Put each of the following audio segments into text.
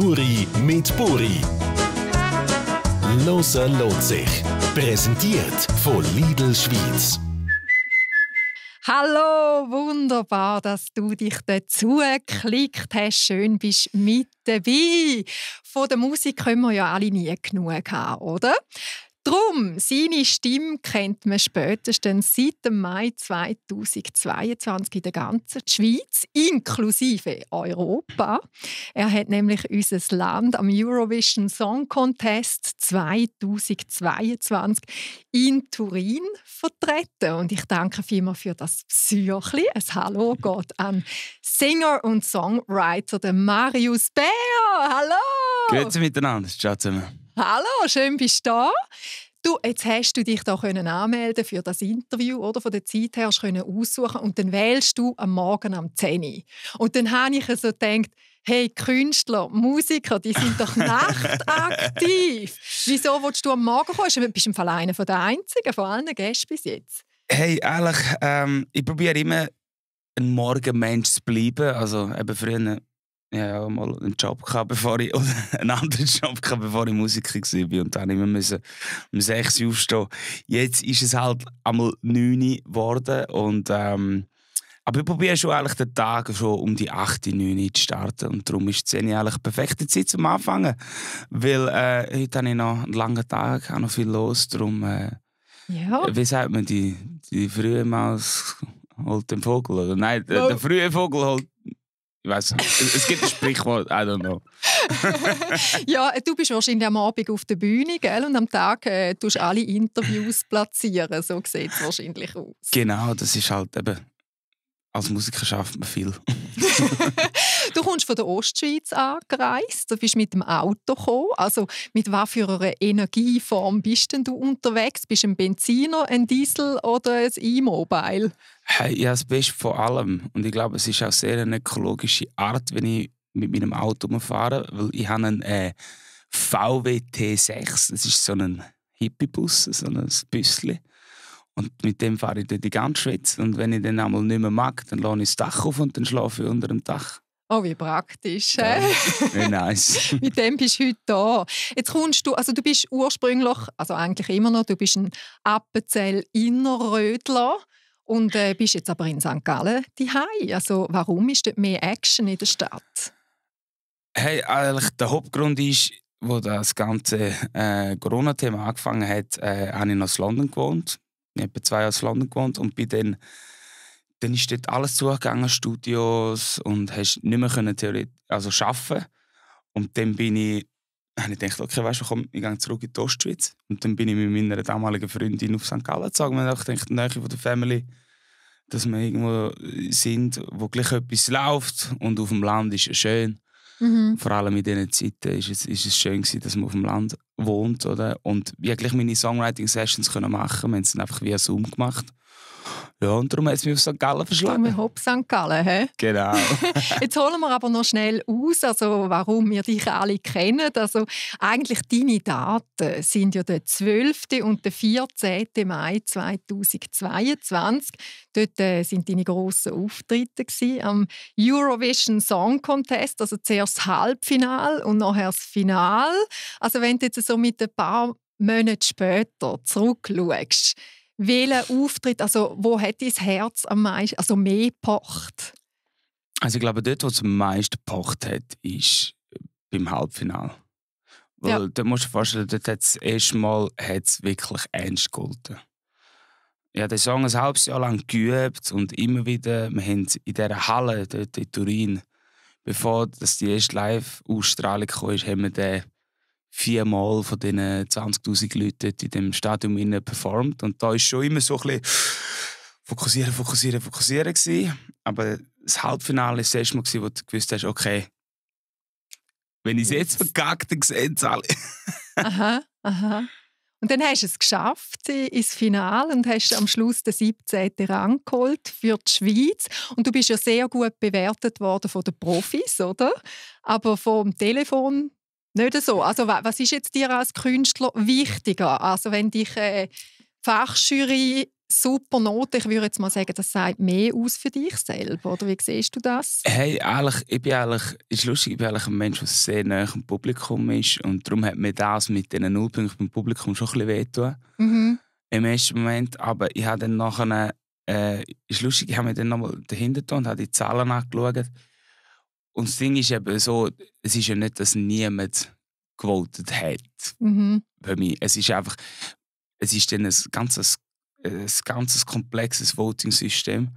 Nuri mit Buri. Loser lohnt sich. Präsentiert von Lidl Schweiz. Hallo, wunderbar, dass du dich dazu geklickt hast. Schön bist mit dabei. Von der Musik können wir ja alle nie genug haben, oder? Drum, seine Stimme kennt man spätestens seit dem Mai 2022 in der ganzen Schweiz, inklusive Europa. Er hat nämlich unser Land am Eurovision Song Contest 2022 in Turin vertreten. Und ich danke vielmals für das Psychli. Ein Hallo geht an Singer und Songwriter Marius Bär. Hallo! Grüezi miteinander, ciao zusammen. Hallo, schön bist du da. Du, jetzt hast du dich da können anmelden für das Interview, oder? Von der Zeit her hast du aussuchen und dann wählst du am Morgen am 10 Uhr. Und dann habe ich so gedacht, hey, Künstler, Musiker, die sind doch nachtaktiv. Wieso willst du am Morgen kommen? Du bist im Fall einer der Einzigen, von allen Gästen bis jetzt. Hey, ehrlich, ähm, ich probiere immer ein Morgenmensch zu bleiben. Also eben früher ja, ja, mal einen Job gehabt, bevor ich, oder einen anderen Job gehabt, bevor ich Musiker war. Und dann musste ich um 6 Uhr aufstehen. Jetzt ist es halt einmal 9 Uhr geworden. Und, ähm, aber ich probiere schon eigentlich den Tag schon um die 8, 9 Uhr zu starten. Und darum ist 10 Uhr eigentlich die perfekte Zeit zum Anfangen. Weil äh, heute habe ich noch einen langen Tag, habe noch viel los. Darum, äh, ja. wie sagt man, die, die frühe Maus holt den Vogel. Oder nein, oh. der frühe Vogel holt ich weiß es, gibt ein Sprichwort, I don't know. ja, du bist wahrscheinlich am Abend auf der Bühne, gell? Und am Tag äh, tust du alle Interviews platzieren. So sieht es wahrscheinlich aus. Genau, das ist halt eben. Als Musiker schafft man viel. Du kommst von der Ostschweiz angereist, du bist mit dem Auto gekommen. Also mit was für einer Energieform bist denn du unterwegs? Bist du ein Benziner, ein Diesel oder ein E-Mobile? Hey, ja, das Beste von allem. Und ich glaube, es ist auch sehr eine ökologische Art, wenn ich mit meinem Auto fahre, weil ich habe einen äh, VW T6. Das ist so ein Hippie-Bus, so ein Büssli. Und mit dem fahre ich durch die ganze Schweiz. Und wenn ich den einmal nicht mehr mag, dann lasse ich das Dach auf und dann schlafe ich unter dem Dach. Oh, wie praktisch. Ja. Wie nice. Mit dem bist du heute da. Jetzt kommst du, also du bist ursprünglich, also eigentlich immer noch, du bist ein Appenzell-Innerrödler und äh, bist jetzt aber in St. Gallen daheim. Also warum ist dort mehr Action in der Stadt? Hey, eigentlich der Hauptgrund ist, wo das ganze äh, Corona-Thema angefangen hat, äh, habe ich noch in London gewohnt. Ich habe zwei Jahre in London gewohnt und bin dann dann ist dort alles zugegangen, Studios, und hast nicht mehr können Theorie, also arbeiten. Und dann bin ich, habe ich gedacht, okay, weißt du, komm, ich gehe zurück in die Ostschweiz. Und dann bin ich mit meiner damaligen Freundin auf St. Gallen gezogen. Wir haben gedacht, näher von der Family, dass wir irgendwo sind, wo gleich etwas läuft. Und auf dem Land ist es schön. Mhm. Vor allem in diesen Zeiten ist es, ist es schön, gewesen, dass man auf dem Land wohnt. Oder? Und ich konnte meine Songwriting-Sessions machen. Wir haben es einfach via Zoom gemacht. Ja, und darum hat es mich auf St. Gallen verschlagen. Ja, Hopp St. Gallen, hä? Genau. Jetzt holen wir aber noch schnell aus, also warum wir dich alle kennen. Also eigentlich deine Daten sind ja der 12. und der 14. Mai 2022. Dort äh, sind deine grossen Auftritte gewesen, am Eurovision Song Contest, also zuerst das Halbfinale und nachher das Finale. Also wenn du jetzt so mit ein paar Monate später zurückschaust, welcher Auftritt, also wo hat dein Herz am meisten, also mehr pocht? Also ich glaube, dort, wo es am meisten pocht hat, ist äh, beim Halbfinale. Weil ja. da musst du dir vorstellen, dort hat es erstmal hat's wirklich ernst gehalten. Ich habe den Song ein halbes Jahr lang geübt und immer wieder, wir haben in dieser Halle dort in Turin, bevor das die erste Live-Ausstrahlung kam, haben wir den viermal von diesen 20.000 Leuten in dem Stadion performt. Und da war schon immer so ein bisschen fokussieren, fokussieren, fokussieren gewesen. Aber das Halbfinale war das erste Mal, wo du gewusst hast, okay, wenn ich es jetzt verkacke, dann sehen es alle. aha, aha. Und dann hast du es geschafft ins Finale und hast am Schluss den 17. Rang geholt für die Schweiz. Und du bist ja sehr gut bewertet worden von den Profis, oder? Aber vom Telefon nicht so. Also was ist jetzt dir als Künstler wichtiger? Also wenn dich äh, Fachjury super Note, ich würde jetzt mal sagen, das sagt mehr aus für dich selber, oder wie siehst du das? Hey, ehrlich, ich bin ehrlich, ist lustig, ich bin ehrlich ein Mensch, der sehr nah am Publikum ist und darum hat mir das mit diesen Nullpunkten beim Publikum schon ein bisschen wehgetan. Mhm. Im ersten Moment, aber ich habe dann nachher, äh, ist lustig, ich habe mir dann nochmal dahinter getan und habe die Zahlen angeschaut und das Ding ist eben so, es ist ja nicht, dass niemand gewotet hat. Mhm. Für mich. Es ist einfach, es ist dann ein ganzes, äh, ein ganzes komplexes Voting-System.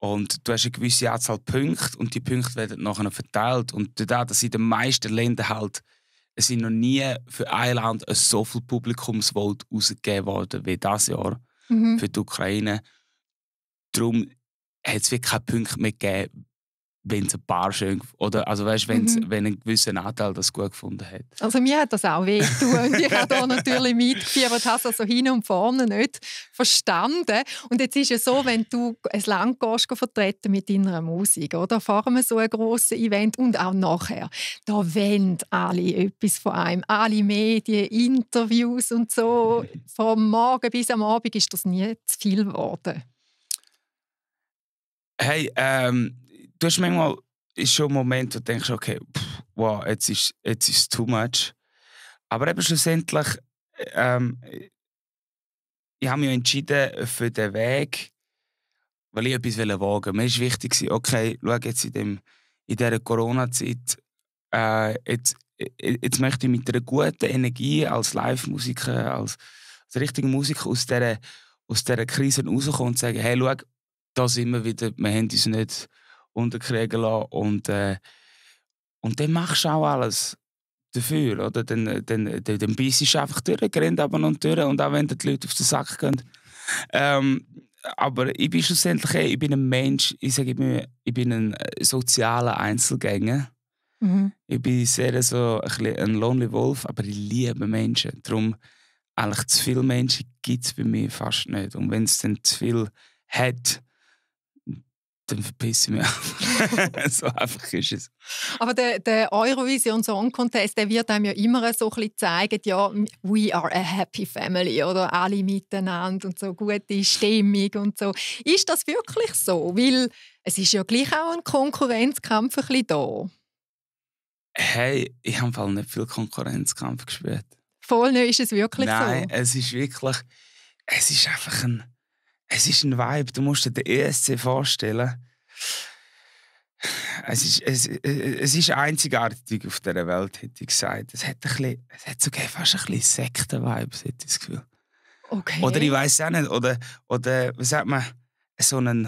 Und du hast eine gewisse Anzahl Punkte und die Punkte werden nachher verteilt. Und dadurch, dass in den meisten Ländern halt, es sind noch nie für ein Land so viel Publikumsvote ausgegeben worden wie das Jahr mhm. für die Ukraine. Darum hat es wirklich keine Punkte mehr gegeben, wenn es ein paar schön oder also weißt, wenn's, mhm. wenn ein gewisser Anteil das gut gefunden hat. Also mir hat das auch wehgetan und ich habe da natürlich mitgefiebert, hast es also hin und vorne nicht verstanden. Und jetzt ist es ja so, wenn du ein Land gehst, vertreten mit deiner Musik oder vor einem so einem grossen Event und auch nachher, da wollen alle etwas von einem, alle Medien, Interviews und so. Vom Morgen bis am Abend ist das nie zu viel geworden. Hey, ähm du hast manchmal ist schon ein Moment, wo du denkst, okay, pff, wow, jetzt ist, jetzt ist too much. Aber eben schlussendlich, ähm, ich habe mich entschieden für den Weg, weil ich etwas wagen wollte. Mir war wichtig, okay, schau jetzt in, dem, in dieser Corona-Zeit, äh, jetzt, jetzt möchte ich mit einer guten Energie als Live-Musiker, als, als richtiger Musiker aus dieser, aus dieser Krise rauskommen und sagen, hey, schau, da sind wir wieder, wir haben uns nicht unterkriegen lassen. Und, äh, und dann machst du auch alles dafür. Oder? Dann, äh, äh, dann, dann, dann bist du einfach durch, grennt aber noch durch. Und auch wenn die Leute auf den Sack gehen. Ähm, aber ich bin schlussendlich eh, ich bin ein Mensch, ich sage immer, ich bin ein äh, sozialer Einzelgänger. Mhm. Ich bin sehr so ein, ein Lonely Wolf, aber ich liebe Menschen. Darum eigentlich zu viele Menschen gibt es bei mir fast nicht. Und wenn es dann zu viel hat, dann verpiss ich mich So einfach ist es. Aber der, der Eurovision Song Contest, der wird einem ja immer so ein zeigen, ja, we are a happy family oder alle miteinander und so gute Stimmung und so. Ist das wirklich so? Weil es ist ja gleich auch ein Konkurrenzkampf ein bisschen da. Hey, ich habe im Fall nicht viel Konkurrenzkampf gespielt. Voll nicht, ist es wirklich Nein, so? Nein, es ist wirklich, es ist einfach ein es ist ein Vibe. Du musst dir den ESC vorstellen. Es ist, es, es ist einzigartig auf dieser Welt, hätte ich gesagt. Es hat, ein bisschen, es hat sogar fast ein bisschen Sekten-Vibes, hätte ich das Gefühl. Okay. Oder ich weiß auch nicht. Oder, oder wie sagt man, so einen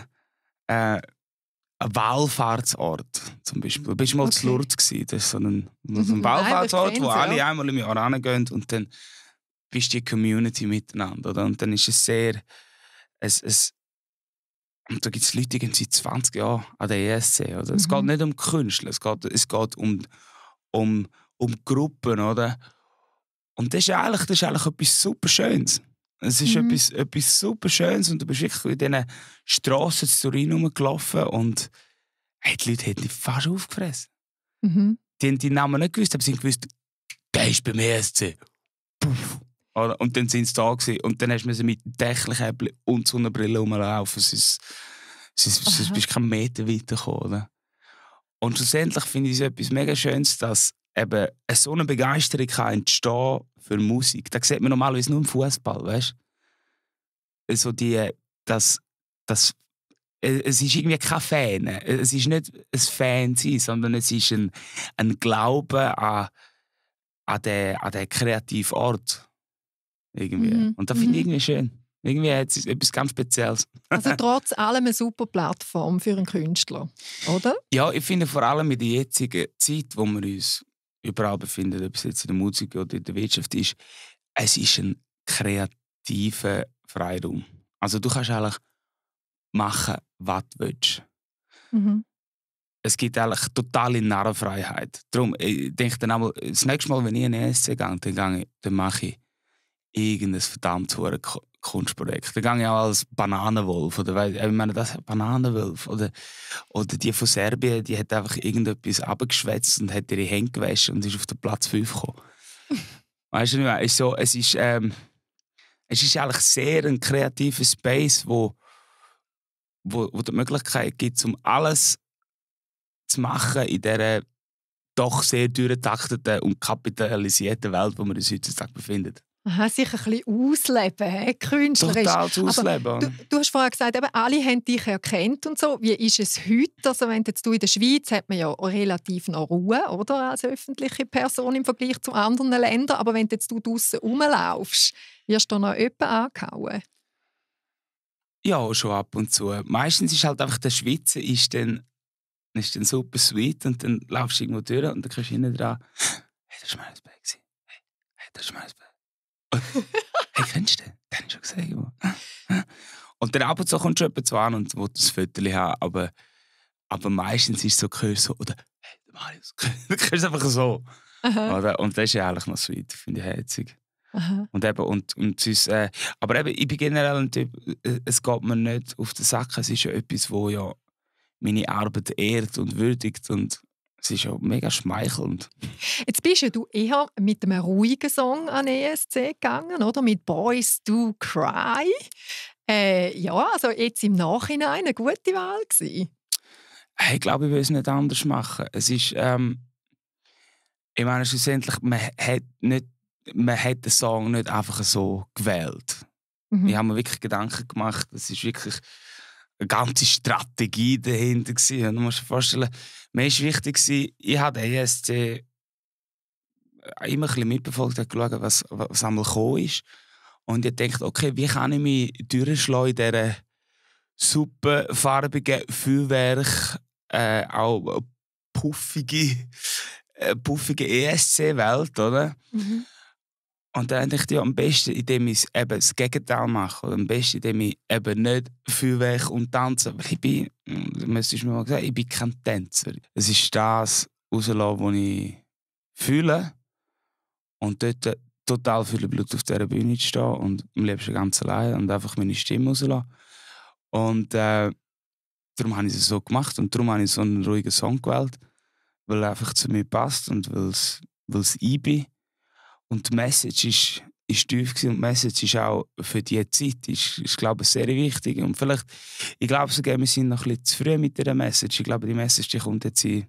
äh, ein Wallfahrtsort zum Beispiel. Du bist mal okay. zu Lourdes, das ist so ein, so ein Wallfahrtsort, wo alle einmal im Jahr hingehen und dann bist du die Community miteinander. Oder? Und dann ist es sehr es, es, und da gibt es Leute, die gehen seit 20 Jahren an der ESC. Oder? Mhm. Es geht mhm. nicht um Künstler, es geht, es geht um, um, um Gruppen. Oder? Und das ist, eigentlich, das ist eigentlich etwas super Schönes. Es ist mhm. etwas, etwas super Schönes und du bist wirklich in diesen Strassen zu Turin rumgelaufen und hey, die Leute haben dich fast aufgefressen. Mhm. Die haben die Namen nicht gewusst, aber sie haben gewusst, der ist beim ESC. Puff. Und dann sind sie da gewesen. Und dann hast du mit Dächlichäppchen und Sonnenbrille rumlaufen. Sonst, sonst, sonst bist du keinen Meter weitergekommen. Und schlussendlich finde ich es etwas mega Schönes, dass eben so eine Begeisterung kann entstehen für Musik. Das sieht man normalerweise nur im Fußball, weißt du? So die, das, das, äh, es ist irgendwie kein Fan. Es ist nicht ein Fan sein, sondern es ist ein, ein Glaube an, an den, an den kreativen Ort. Irgendwie. Mhm. Und das finde ich mhm. irgendwie schön. Irgendwie hat es etwas ganz Spezielles. also trotz allem eine super Plattform für einen Künstler, oder? Ja, ich finde vor allem in der jetzigen Zeit, wo wir uns überall befinden, ob es jetzt in der Musik oder in der Wirtschaft ist, es ist ein kreativer Freiraum. Also du kannst eigentlich machen, was du willst. Mhm. Es gibt eigentlich totale Narrenfreiheit. Darum, ich denke dann einmal, das nächste Mal, wenn ich in eine ESC gehe, dann, gehe ich, dann mache ich irgendein verdammt hohes Kunstprojekt. Da gehe ich auch als Bananenwolf oder äh, ich meine, das Bananenwolf oder, oder die von Serbien, die hat einfach irgendetwas abgeschwätzt und hat ihre Hände gewaschen und ist auf den Platz 5 gekommen. weißt du nicht mehr? Ist so, es ist, ähm, es ist eigentlich sehr ein kreativer Space, wo, wo, wo die Möglichkeit gibt, um alles zu machen in dieser doch sehr durchtakteten und kapitalisierten Welt, in der wir uns heutzutage befinden. Aha, sich ein bisschen ausleben, he? künstlerisch. Total zu ausleben. Aber du, du hast vorher gesagt, eben, alle haben dich erkannt und so. Wie ist es heute? Also wenn jetzt du in der Schweiz, hat man ja relativ noch Ruhe, oder? Als öffentliche Person im Vergleich zu anderen Ländern. Aber wenn jetzt du draußen rumlaufst, wirst du noch jemanden angehauen? Ja, schon ab und zu. Meistens ist halt einfach der Schweizer ist dann, ist dann super sweet und dann laufst du irgendwo durch und dann kannst du hinten dran «Hey, das war mein Bag. Hey, das war mein Bag.» hey, kennst du den? Den habe ich schon gesehen. Ah, ah. Und dann ab und zu kommt schon jemand zu an und will das Foto haben, aber, aber meistens ist es so, hörst so, oder hey, Marius, gehörst du einfach so. Oder? Und das ist ja eigentlich noch sweet, finde ich herzig. Und eben, und, und sonst, äh, aber eben, ich bin generell ein Typ, äh, es geht mir nicht auf den Sack, es ist ja etwas, das ja meine Arbeit ehrt und würdigt und es ist ja mega schmeichelnd. Jetzt bist ja du eher mit einem ruhigen Song an ESC gegangen, oder? Mit Boys Do Cry. Äh, ja, also jetzt im Nachhinein eine gute Wahl gewesen. Ich glaube, ich würde es nicht anders machen. Es ist, ähm, ich meine, schlussendlich, man hat, nicht, man hat den Song nicht einfach so gewählt. Mhm. Ich habe mir wirklich Gedanken gemacht. Es ist wirklich eine ganze Strategie dahinter. Gewesen. Und du musst dir vorstellen, mir war wichtig, gewesen, ich habe den ESC immer ein bisschen mitbefolgt, habe geschaut, was, was einmal gekommen ist. Und ich dachte, okay, wie kann ich mich durchschlagen in dieser super farbigen Feuerwerk, äh, auch puffige, äh, puffige ESC-Welt, oder? Mhm. Und dann denke ich, ja, am besten, indem ich eben das Gegenteil mache. am besten, indem ich eben nicht weg und tanze. Weil ich bin, du hm, müsstest mir mal sagen, ich bin kein Tänzer. Es ist das rauslassen, was ich fühle. Und dort äh, total viel Blut auf dieser Bühne zu stehen und am liebsten ganz allein und einfach meine Stimme rauslassen. Und äh, darum habe ich es so gemacht und darum habe ich so einen ruhigen Song gewählt, weil er einfach zu mir passt und weil es, weil es ich bin. Und die Message ist, ist tief gewesen. und die Message ist auch für die Zeit, ist, ist glaube ich, sehr wichtig. Und vielleicht, ich glaube sogar, wir sind noch ein bisschen zu früh mit dieser Message. Ich glaube, die Message die kommt jetzt in,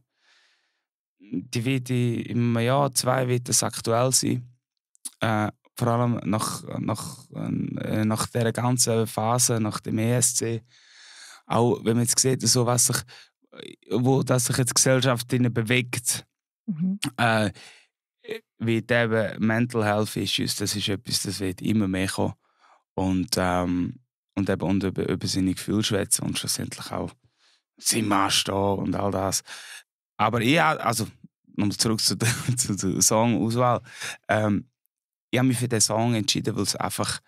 die wird in, einem Jahr, zwei wird das aktuell sein. Äh, vor allem nach, nach, äh, nach dieser ganzen Phase, nach dem ESC. Auch wenn man jetzt sieht, so, was sich, wo das sich jetzt die Gesellschaft bewegt. Mhm. Äh, wird eben Mental Health Issues, das ist etwas, das wird immer mehr kommen. Und, ähm, und eben und über, über seine Gefühle schwätzen und schlussendlich auch sein Maß und all das. Aber ich, also, nochmal zurück zu der, zu der Songauswahl. Ähm, ich habe mich für den Song entschieden, weil es einfach,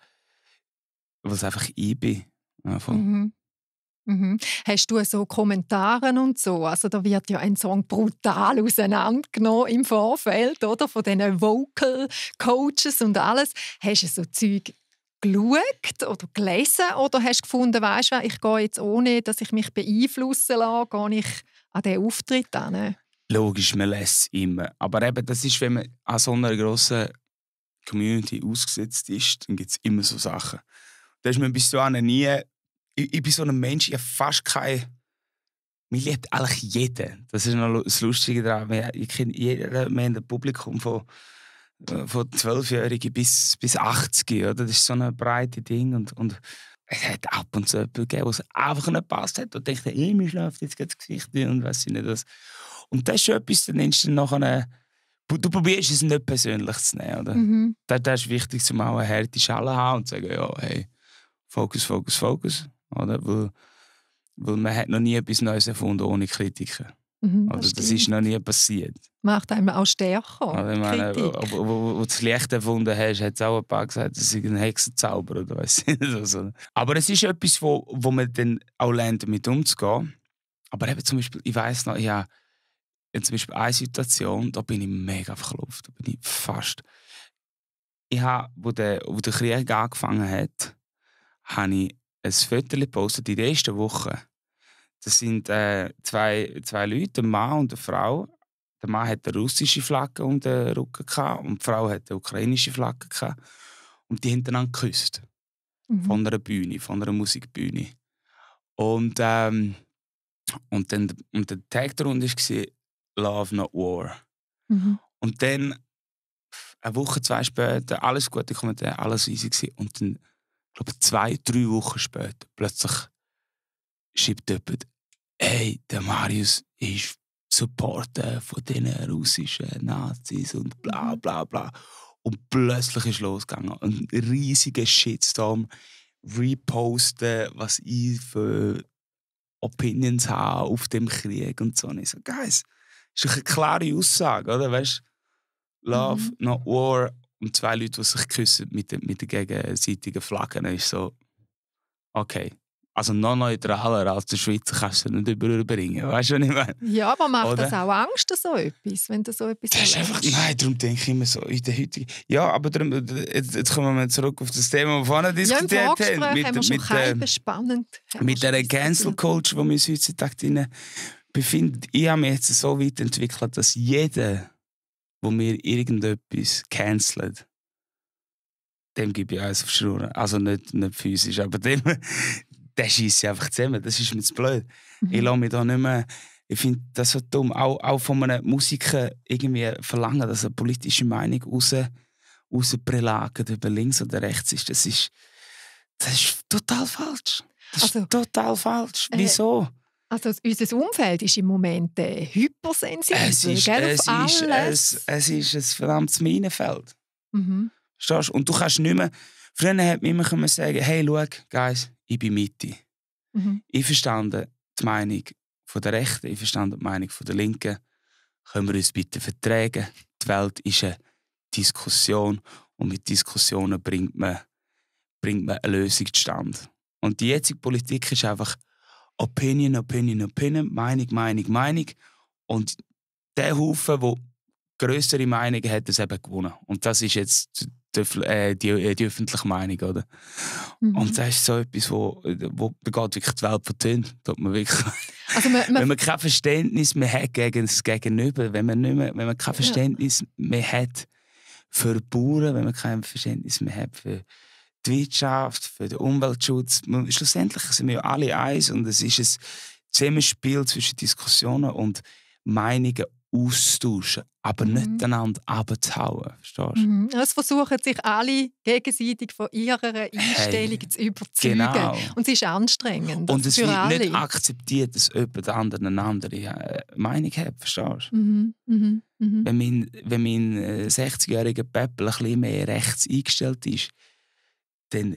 weil es einfach ich bin. Einfach. Mhm. Mhm. Hast du so Kommentare und so? Also da wird ja ein Song brutal auseinandergenommen im Vorfeld, oder? Von diesen Vocal Coaches und alles. Hast du so Zeug geschaut oder gelesen oder hast du gefunden, weißt du, ich gehe jetzt ohne, dass ich mich beeinflussen lasse, gehe ich an diesen Auftritt an? Logisch, man lässt immer. Aber eben, das ist, wenn man an so einer grossen Community ausgesetzt ist, dann gibt es immer so Sachen. Da ist man bis dahin nie ich, ich bin so ein Mensch, ich habe fast keine. Mir liebt eigentlich jeden. Das ist noch das Lustige daran. Wir, ich kenne jeden, wir haben ein Publikum von, äh, von 12-Jährigen bis, bis 80. Oder? Das ist so ein breites Ding. Und, und es hat ab und zu jemanden gegeben, wo es einfach nicht passt hat und dachte, ey, mir schläft jetzt das Gesicht und weiß ich nicht was. Und das ist etwas, dann nimmst du nachher du probierst es nicht persönlich zu nehmen. Oder? Mhm. Das, das ist wichtig, um auch eine harte Schale zu haben und zu sagen, ja, hey, Fokus, Fokus, Fokus. Oder? Weil, weil man hat noch nie etwas Neues erfunden ohne Kritiker. Mhm, das, also, das ist noch nie passiert. Macht einem auch stärker. Also, ich du das Licht erfunden hast, hat es auch ein paar gesagt, das ist ein Hexenzauber oder weiss ich also. Aber es ist etwas, wo, wo man dann auch lernt, damit umzugehen. Aber eben zum Beispiel, ich weiß noch, ja, zum Beispiel eine Situation, da bin ich mega verklopft. Da bin ich fast. Ich habe, wo der, wo der Krieg angefangen hat, habe ich ein Foto gepostet in der ersten Woche. Das sind äh, zwei, zwei Leute, ein Mann und eine Frau. Der Mann hatte eine russische Flagge um den Rücken gehabt, und die Frau hatte eine ukrainische Flagge gehabt. Und die haben einander geküsst. Mhm. Von einer Bühne, von einer Musikbühne. Und, ähm, und, dann, und der Tag darunter war Love Not War. Mhm. Und dann, eine Woche, zwei später, alles gute Kommentare, alles easy. Und dann ich glaube, zwei, drei Wochen später, plötzlich schreibt jemand, hey, der Marius ist Supporter von diesen russischen Nazis und bla mhm. bla bla. Und plötzlich ist losgegangen. Ein riesiger Shitstorm. Reposten, was ich für Opinions habe auf dem Krieg und so. Und ich so, Guys, ist eine klare Aussage, oder? Weißt Love, mhm. not war und zwei Leute, die sich küssen mit, den, mit den gegenseitigen Flaggen, ist so, okay. Also noch neutraler als der Schweizer kannst du nicht überbringen. Weißt du, was ich meine? Ja, aber macht Oder? das auch Angst, so etwas, wenn du so etwas das ist einfach, Nein, darum denke ich immer so in der heutigen... Ja, aber darum, jetzt, jetzt kommen wir zurück auf das Thema, das wir vorhin diskutiert ja, im haben. Mit, haben wir schon mit, äh, spannend. Mit dieser Cancel Culture, die wir uns heutzutage befinden. Ich habe mich jetzt so weit entwickelt, dass jeder wo mir irgendetwas cancelt, dem gebe ich eins auf Schnur. Also nicht, nicht physisch, aber dem, der schießt einfach zusammen. Das ist mir zu blöd. Mhm. Ich lasse mich da nicht mehr. Ich finde das so dumm. Auch, auch von einem Musiker irgendwie verlangen, dass er politische Meinung raus, über links oder rechts ist. Das ist, das ist total falsch. Das also, ist total falsch. Äh, Wieso? Äh also unser Umfeld ist im Moment äh, hypersensibel, es ist, gell, es, ist es, es, ist ein verdammtes Minenfeld. Mhm. Und du kannst nicht mehr... Früher hat man immer sagen hey, schau, Guys, ich bin Mitte. Mhm. Ich verstanden die Meinung von der Rechten, ich verstanden die Meinung von der Linken. Können wir uns bitte vertragen? Die Welt ist eine Diskussion und mit Diskussionen bringt man, bringt man eine Lösung zustande. Und die jetzige Politik ist einfach Opinion, Opinion, Opinion, Meinung, Meinung, Meinung. Und der Haufen, der größere Meinungen hat, das eben gewonnen. Und das ist jetzt äh, die, äh, die, die öffentliche Meinung, oder? Mhm. Und das ist so etwas, wo, wo geht wirklich die Welt vertönt. Man wirklich, also man, man wenn man kein Verständnis mehr hat gegen das Gegenüber, wenn man, nicht mehr, wenn man kein Verständnis ja. mehr hat für Bauern, wenn man kein Verständnis mehr hat für die Wirtschaft, für den Umweltschutz. Schlussendlich sind wir ja alle eins und es ist ein Zusammenspiel zwischen Diskussionen und Meinungen austauschen, aber mhm. nicht einander abzuhauen. Verstehst du? Mhm. Es versuchen sich alle gegenseitig von ihrer Einstellung hey, zu überzeugen. Genau. Und es ist anstrengend. Und es wird alle. nicht akzeptiert, dass jemand anderen eine andere äh, Meinung hat. Verstehst du? Mhm. Mhm. mhm. Wenn mein, wenn mein 60-jähriger äh, Peppel ein bisschen mehr rechts eingestellt ist, dann,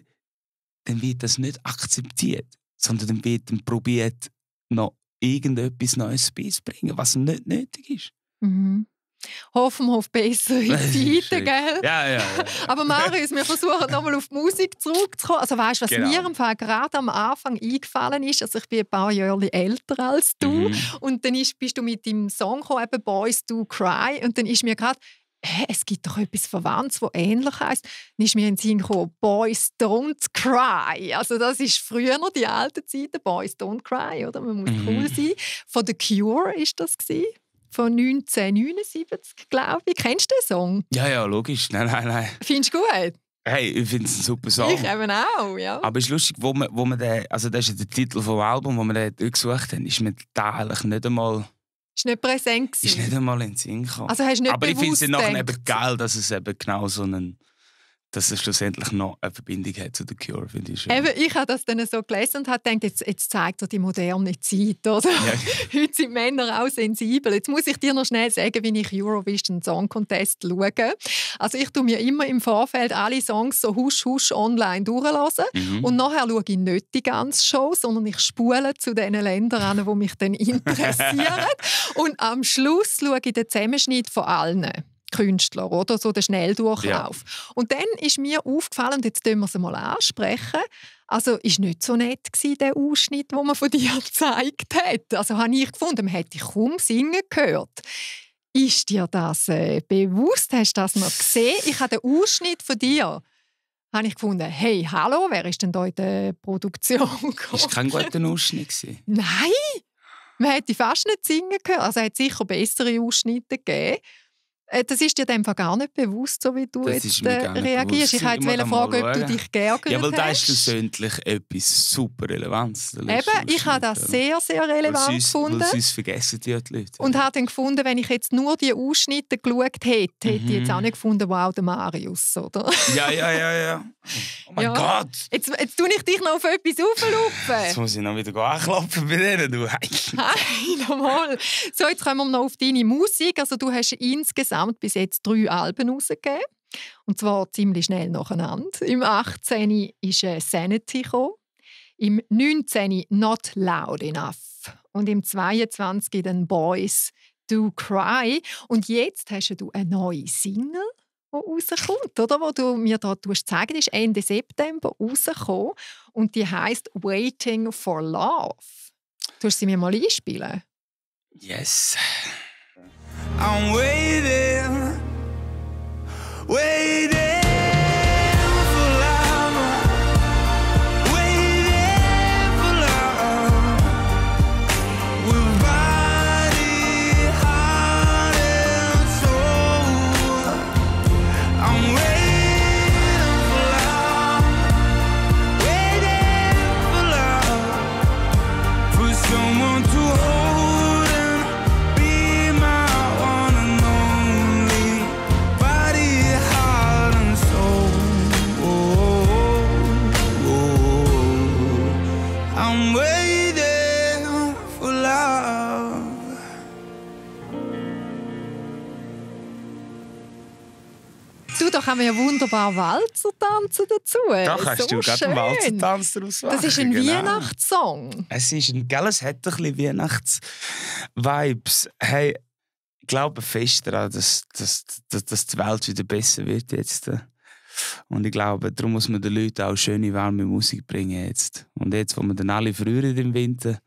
dann wird das nicht akzeptiert, sondern dann wird dann probiert, noch irgendetwas Neues beizubringen, was nicht nötig ist. Mhm. Hoffen wir auf bessere Zeiten, gell? Ja, ja, ja. Aber Marius, wir versuchen nochmal auf die Musik zurückzukommen. Also weißt du, was genau. mir im Fall gerade am Anfang eingefallen ist? Also ich bin ein paar Jahre älter als du mhm. und dann ist, bist du mit dem Song gekommen, eben «Boys Do Cry» und dann ist mir gerade es gibt doch etwas Verwandtes, das ähnlich heißt. Dann ist mir in den Sinn gekommen, Boys Don't Cry. Also das ist früher noch die alte Zeit, Boys Don't Cry, oder? Man muss mhm. cool sein. Von The Cure ist das gewesen. Von 1979, glaube ich. Kennst du den Song? Ja, ja, logisch. Nein, nein, nein. Findest du gut? Hey, ich finde es ein super Song. Ich eben auch, ja. Aber es ist lustig, wo man, wo man den, also das ist der Titel vom Album, wo wir den gesucht haben, ist mir da nicht einmal ist nicht präsent gewesen. Ist nicht einmal in den Sinn gekommen. Also hast du nicht Aber ich finde es nachher eben geil, dass es eben genau so einen dass es schlussendlich noch eine Verbindung hat zu The Cure, finde ich schön. Eben, ich habe das dann so gelesen und habe gedacht, jetzt, jetzt zeigt er die moderne Zeit. Oder? Ja. Heute sind Männer auch sensibel. Jetzt muss ich dir noch schnell sagen, wie ich Eurovision Song Contest schaue. Also ich tue mir immer im Vorfeld alle Songs so husch husch online durchlassen mhm. und nachher schaue ich nicht die ganze Show, sondern ich spule zu den Ländern an, die mich dann interessieren. und am Schluss schaue ich den Zusammenschnitt von allen. Künstler, oder? So der Schnelldurchlauf. Ja. Und dann ist mir aufgefallen, und jetzt können wir es mal ansprechen, also ist nicht so nett gewesen, der Ausschnitt, den man von dir gezeigt hat. Also habe ich gefunden, man hätte kaum singen gehört. Ist dir das äh, bewusst? Hast du das noch gesehen? Ich habe den Ausschnitt von dir habe ich gefunden, hey, hallo, wer ist denn da in der Produktion gekommen? Das war kein guter Ausschnitt. Nein, man hätte fast nicht singen gehört. Also es hat sicher bessere Ausschnitte gegeben. Äh, das ist dir dem gar nicht bewusst, so wie du das jetzt äh, reagierst. Ich wollte wollte fragen, ob du dich geärgert hast. Ja, weil das ist persönlich etwas super Relevanz. Eben, ich habe das sehr, sehr relevant weil sonst, gefunden. Weil sonst vergessen die, Leute. Und habe dann gefunden, wenn ich jetzt nur die Ausschnitte geschaut hätte, hätte ich jetzt auch mhm. nicht gefunden, wow, der Marius, oder? Ja, ja, ja, ja. Oh mein ja. Gott! Jetzt, jetzt tue ich dich noch auf etwas auflaufen. Jetzt muss ich noch wieder anklopfen bei denen, du. Hey, nochmal. So, jetzt kommen wir noch auf deine Musik. Also du hast insgesamt insgesamt bis jetzt drei Alben rausgegeben. Und zwar ziemlich schnell nacheinander. Im 18. ist äh, Sanity gekommen, im 19. Not Loud Enough und im 22. dann Boys Do Cry. Und jetzt hast du eine neue Single die rauskommt, oder? Die du mir da zeigen ist Ende September rausgekommen und die heißt Waiting for Love. du sie mir mal einspielen? Yes. I'm waiting, waiting. du, da kann man ja wunderbar Walzer tanzen dazu. Da kannst so du gerade einen Walzer tanzen Das ist ein genau. Weihnachtssong. Es ist ein, gell, es hat ein bisschen Weihnachts-Vibes. Hey, ich glaube fest daran, dass, dass, dass, dass die Welt wieder besser wird jetzt. Und ich glaube, darum muss man den Leuten auch schöne, warme Musik bringen jetzt. Und jetzt, wo wir dann alle früher im Winter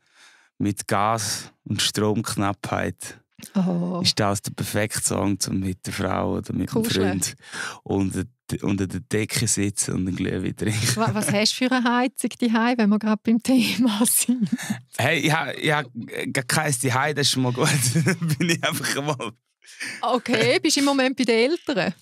mit Gas und Stromknappheit Oh. Ist das der perfekte Song um mit der Frau oder mit dem Freund unter, unter der Decke sitzen und einen Glühwein trinken? Was, was hast du für eine Heizung daheim, wenn wir gerade beim Thema sind? Hey, ich habe ich kein daheim, das ist schon mal gut. bin ich einfach mal. okay, bist du im Moment bei den Eltern?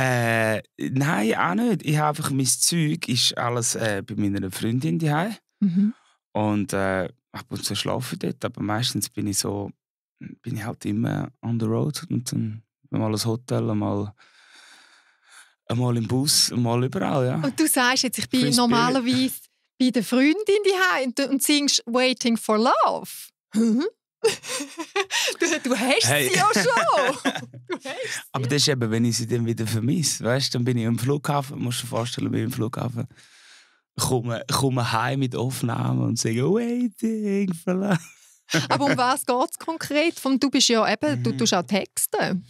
Äh, nein, auch nicht. Ich habe einfach mein Zeug ist alles äh, bei meiner Freundin daheim. Mhm. Und äh, ab und zu schlafe ich dort, aber meistens bin ich so bin ich halt immer on the road und dann mal ein Hotel, mal einmal im Bus, einmal überall, ja. Und du sagst jetzt, ich bin Free normalerweise bei der Freundin die und, und singst Waiting for Love. Hm? du, du hast hey. sie ja schon. Aber das ist eben, wenn ich sie dann wieder vermisse, weißt, dann bin ich im Flughafen, musst du dir vorstellen, bin ich im Flughafen komme, komme heim mit Aufnahmen und sage oh, Waiting for Love. Aber um was geht es konkret? du bist ja eben, du mm. tust auch Texte.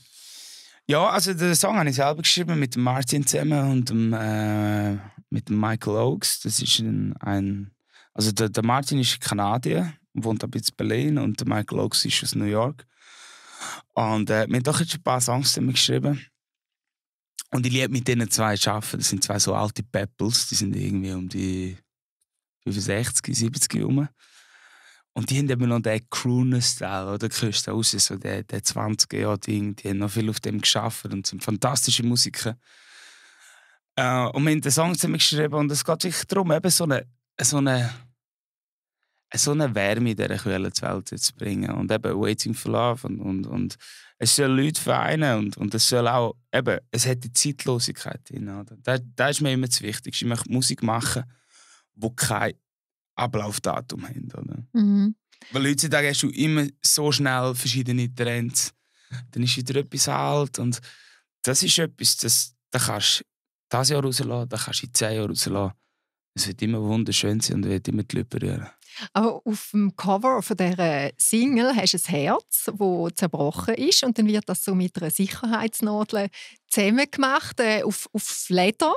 Ja, also den Song habe ich selber geschrieben mit Martin zusammen und dem, äh, mit Michael Oakes. Das ist ein, ein also der, der, Martin ist Kanadier, wohnt ein bisschen in Berlin und der Michael Oakes ist aus New York. Und äh, wir haben doch jetzt ein paar Songs zusammen geschrieben. Und ich liebe mit diesen zwei zu arbeiten. Das sind zwei so alte Peppels, die sind irgendwie um die 65, 70 herum. Und die haben immer noch den Crooner-Style, oder? Kriegst aus, raus, so der, der 20er-Jahr-Ding. Die haben noch viel auf dem geschafft und sind fantastische Musiker. Äh, und wir haben den Song zusammen geschrieben und es geht wirklich darum, eben so eine, so eine, so eine Wärme in dieser Quellenwelt zu bringen. Und eben Waiting for Love und, und, und es soll Leute vereinen und, und es soll auch, eben, es hat die Zeitlosigkeit drin, Das, das ist mir immer das Wichtigste. Ich möchte Musik machen, wo keine Ablaufdatum haben. Oder? Mhm. Weil heutzutage hast du immer so schnell verschiedene Trends. Dann ist wieder etwas alt und das ist etwas, das, das kannst du das Jahr rauslassen, das kannst du in zehn Jahren rauslassen. Es wird immer wunderschön sein und wird immer die Leute berühren. Aber auf dem Cover von dieser Single hast du ein Herz, das zerbrochen ist und dann wird das so mit einer Sicherheitsnadel zusammengemacht äh, auf, auf Leder.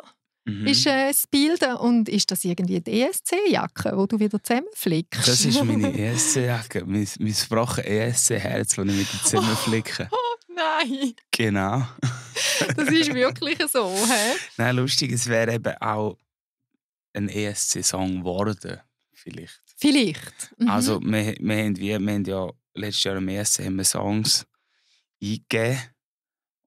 Mhm. Ist äh, das Bild äh, und ist das irgendwie die ESC-Jacke, die du wieder zusammenflickst? Das ist meine ESC-Jacke, mein, mein gebrochenes ESC-Herz, das ich wieder dir zusammenflicke. Oh, oh nein! Genau. das ist wirklich so, hä? Nein, lustig, es wäre eben auch ein ESC-Song geworden, vielleicht. Vielleicht. Mhm. Also wir, wir, haben, wir, wir haben ja letztes Jahr im ESC haben wir Songs eingegeben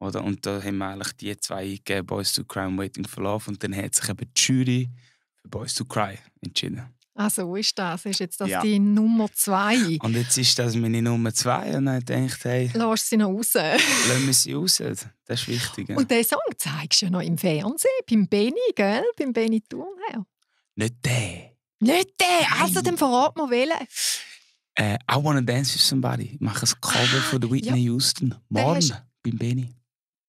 oder? Und da haben wir eigentlich die zwei eingegeben, Boys to Cry und Waiting for Love. Und dann hat sich eben die Jury für Boys to Cry entschieden. Also, ah, wo ist das? Ist jetzt das ja. die Nummer zwei? Und jetzt ist das meine Nummer zwei. Und dann denkt hey. Lass sie noch raus. Lass wir sie raus. Das ist wichtig. Ja. Und den Song zeigst du ja noch im Fernsehen, beim Benny, gell? Beim Benny Thurnherr. Nicht der. Nicht der! Also, dann verrat mal wählen. Äh, I Wanna Dance with Somebody. Ich mache ein Cover ah, von Whitney ja. Houston. Morgen beim Benny.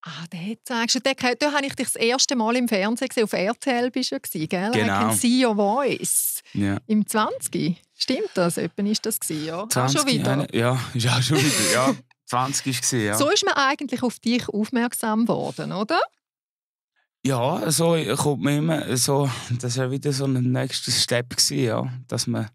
Ah, den sagst du. Den, den habe ich dich das erste Mal im Fernsehen gesehen. Auf RTL bist du ja, gell? Genau. I see your voice. Ja. Im 20. Stimmt das? Etwa ist das gewesen, ja? 20, ah, schon wieder. Ja, ja, schon wieder. Ja, 20 war es, ja. So ist man eigentlich auf dich aufmerksam geworden, oder? Ja, so kommt man immer so, das war wieder so ein nächster Step gewesen, ja, dass man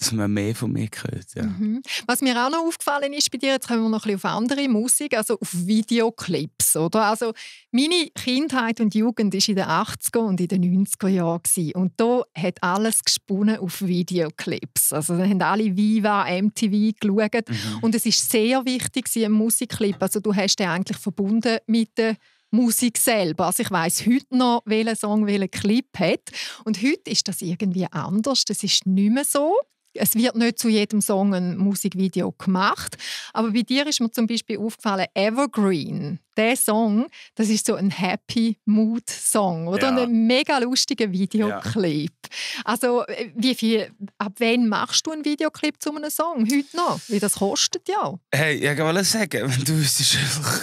dass man mehr von mir hört. Ja. Mhm. Was mir auch noch aufgefallen ist bei dir, jetzt kommen wir noch ein bisschen auf andere Musik, also auf Videoclips. Oder? Also meine Kindheit und Jugend war in den 80er und in den 90er Jahren. Und da hat alles gesponnen auf Videoclips. Also da haben alle Viva, MTV geschaut. Mhm. Und es ist sehr wichtig, ein Musikclip. Also du hast den eigentlich verbunden mit der Musik selber. Also ich weiß heute noch, welchen Song welchen Clip hat. Und heute ist das irgendwie anders. Das ist nicht mehr so es wird nicht zu jedem Song ein Musikvideo gemacht. Aber bei dir ist mir zum Beispiel aufgefallen, Evergreen der Song, das ist so ein Happy Mood Song oder ja. ein mega lustiger Videoclip. Ja. Also äh, wie viel, ab wann machst du einen Videoclip zu einem Song? Heute noch? Weil das kostet ja. Hey, ich wollte sagen, wenn du wüsstest,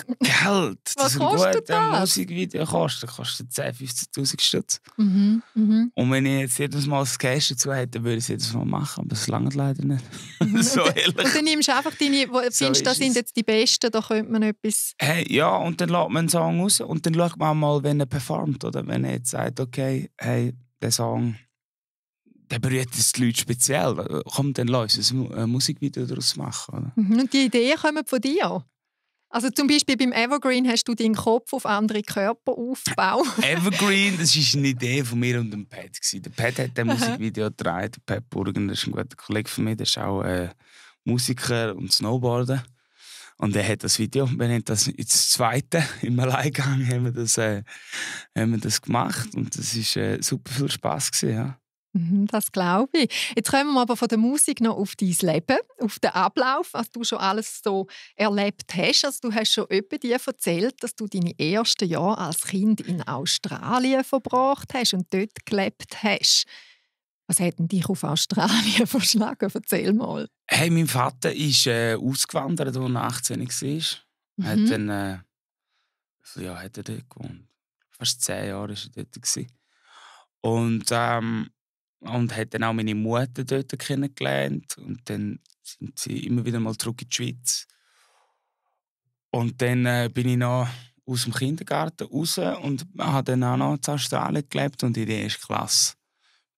Geld, was das kostet das? Musikvideo kostet, kostet 10 15.000 Stutz. Mhm, mhm. Und wenn ich jetzt jedes Mal das Cash dazu hätte, würde ich es jedes Mal machen, aber es langt leider nicht. Mhm. so ehrlich. Und dann nimmst du einfach deine, findest so das sind jetzt die besten, da könnte man etwas... Hey, ja, und dann lädt man einen Song raus und dann schaut man mal, wenn er performt oder wenn er jetzt sagt, okay, hey, der Song, der berührt jetzt die Leute speziell. Komm, dann lass uns ein Musikvideo daraus machen. Oder? Mhm, und die Ideen kommen von dir? Also zum Beispiel beim Evergreen hast du deinen Kopf auf andere Körper aufgebaut. Evergreen, das war eine Idee von mir und dem Pat. Der Pat hat das Musikvideo gedreht. Der Pat Burgen, das ist ein guter Kollege von mir, der ist auch äh, Musiker und Snowboarder. Und er hat das Video, wir haben das ins zweite im Alleingang haben wir das, äh, haben wir das gemacht und das war äh, super viel Spass. gewesen, ja. Mhm, das glaube ich. Jetzt kommen wir aber von der Musik noch auf dein Leben, auf den Ablauf, was du schon alles so erlebt hast. Also du hast schon öppe dir erzählt, dass du deine ersten Jahre als Kind in Australien verbracht hast und dort gelebt hast. Was hat dich auf Australien verschlagen? Erzähl mal. Hey, mein Vater ist äh, ausgewandert, als er 18 war. Mhm. Hat dann, äh, so, also, ja, hat er dort gewohnt. Fast zehn Jahre war er dort. Gewesen. Und, ähm, und hat dann auch meine Mutter dort kennengelernt. Und dann sind sie immer wieder mal zurück in die Schweiz. Und dann äh, bin ich noch aus dem Kindergarten raus und habe dann auch noch in Australien gelebt und in die erste Klasse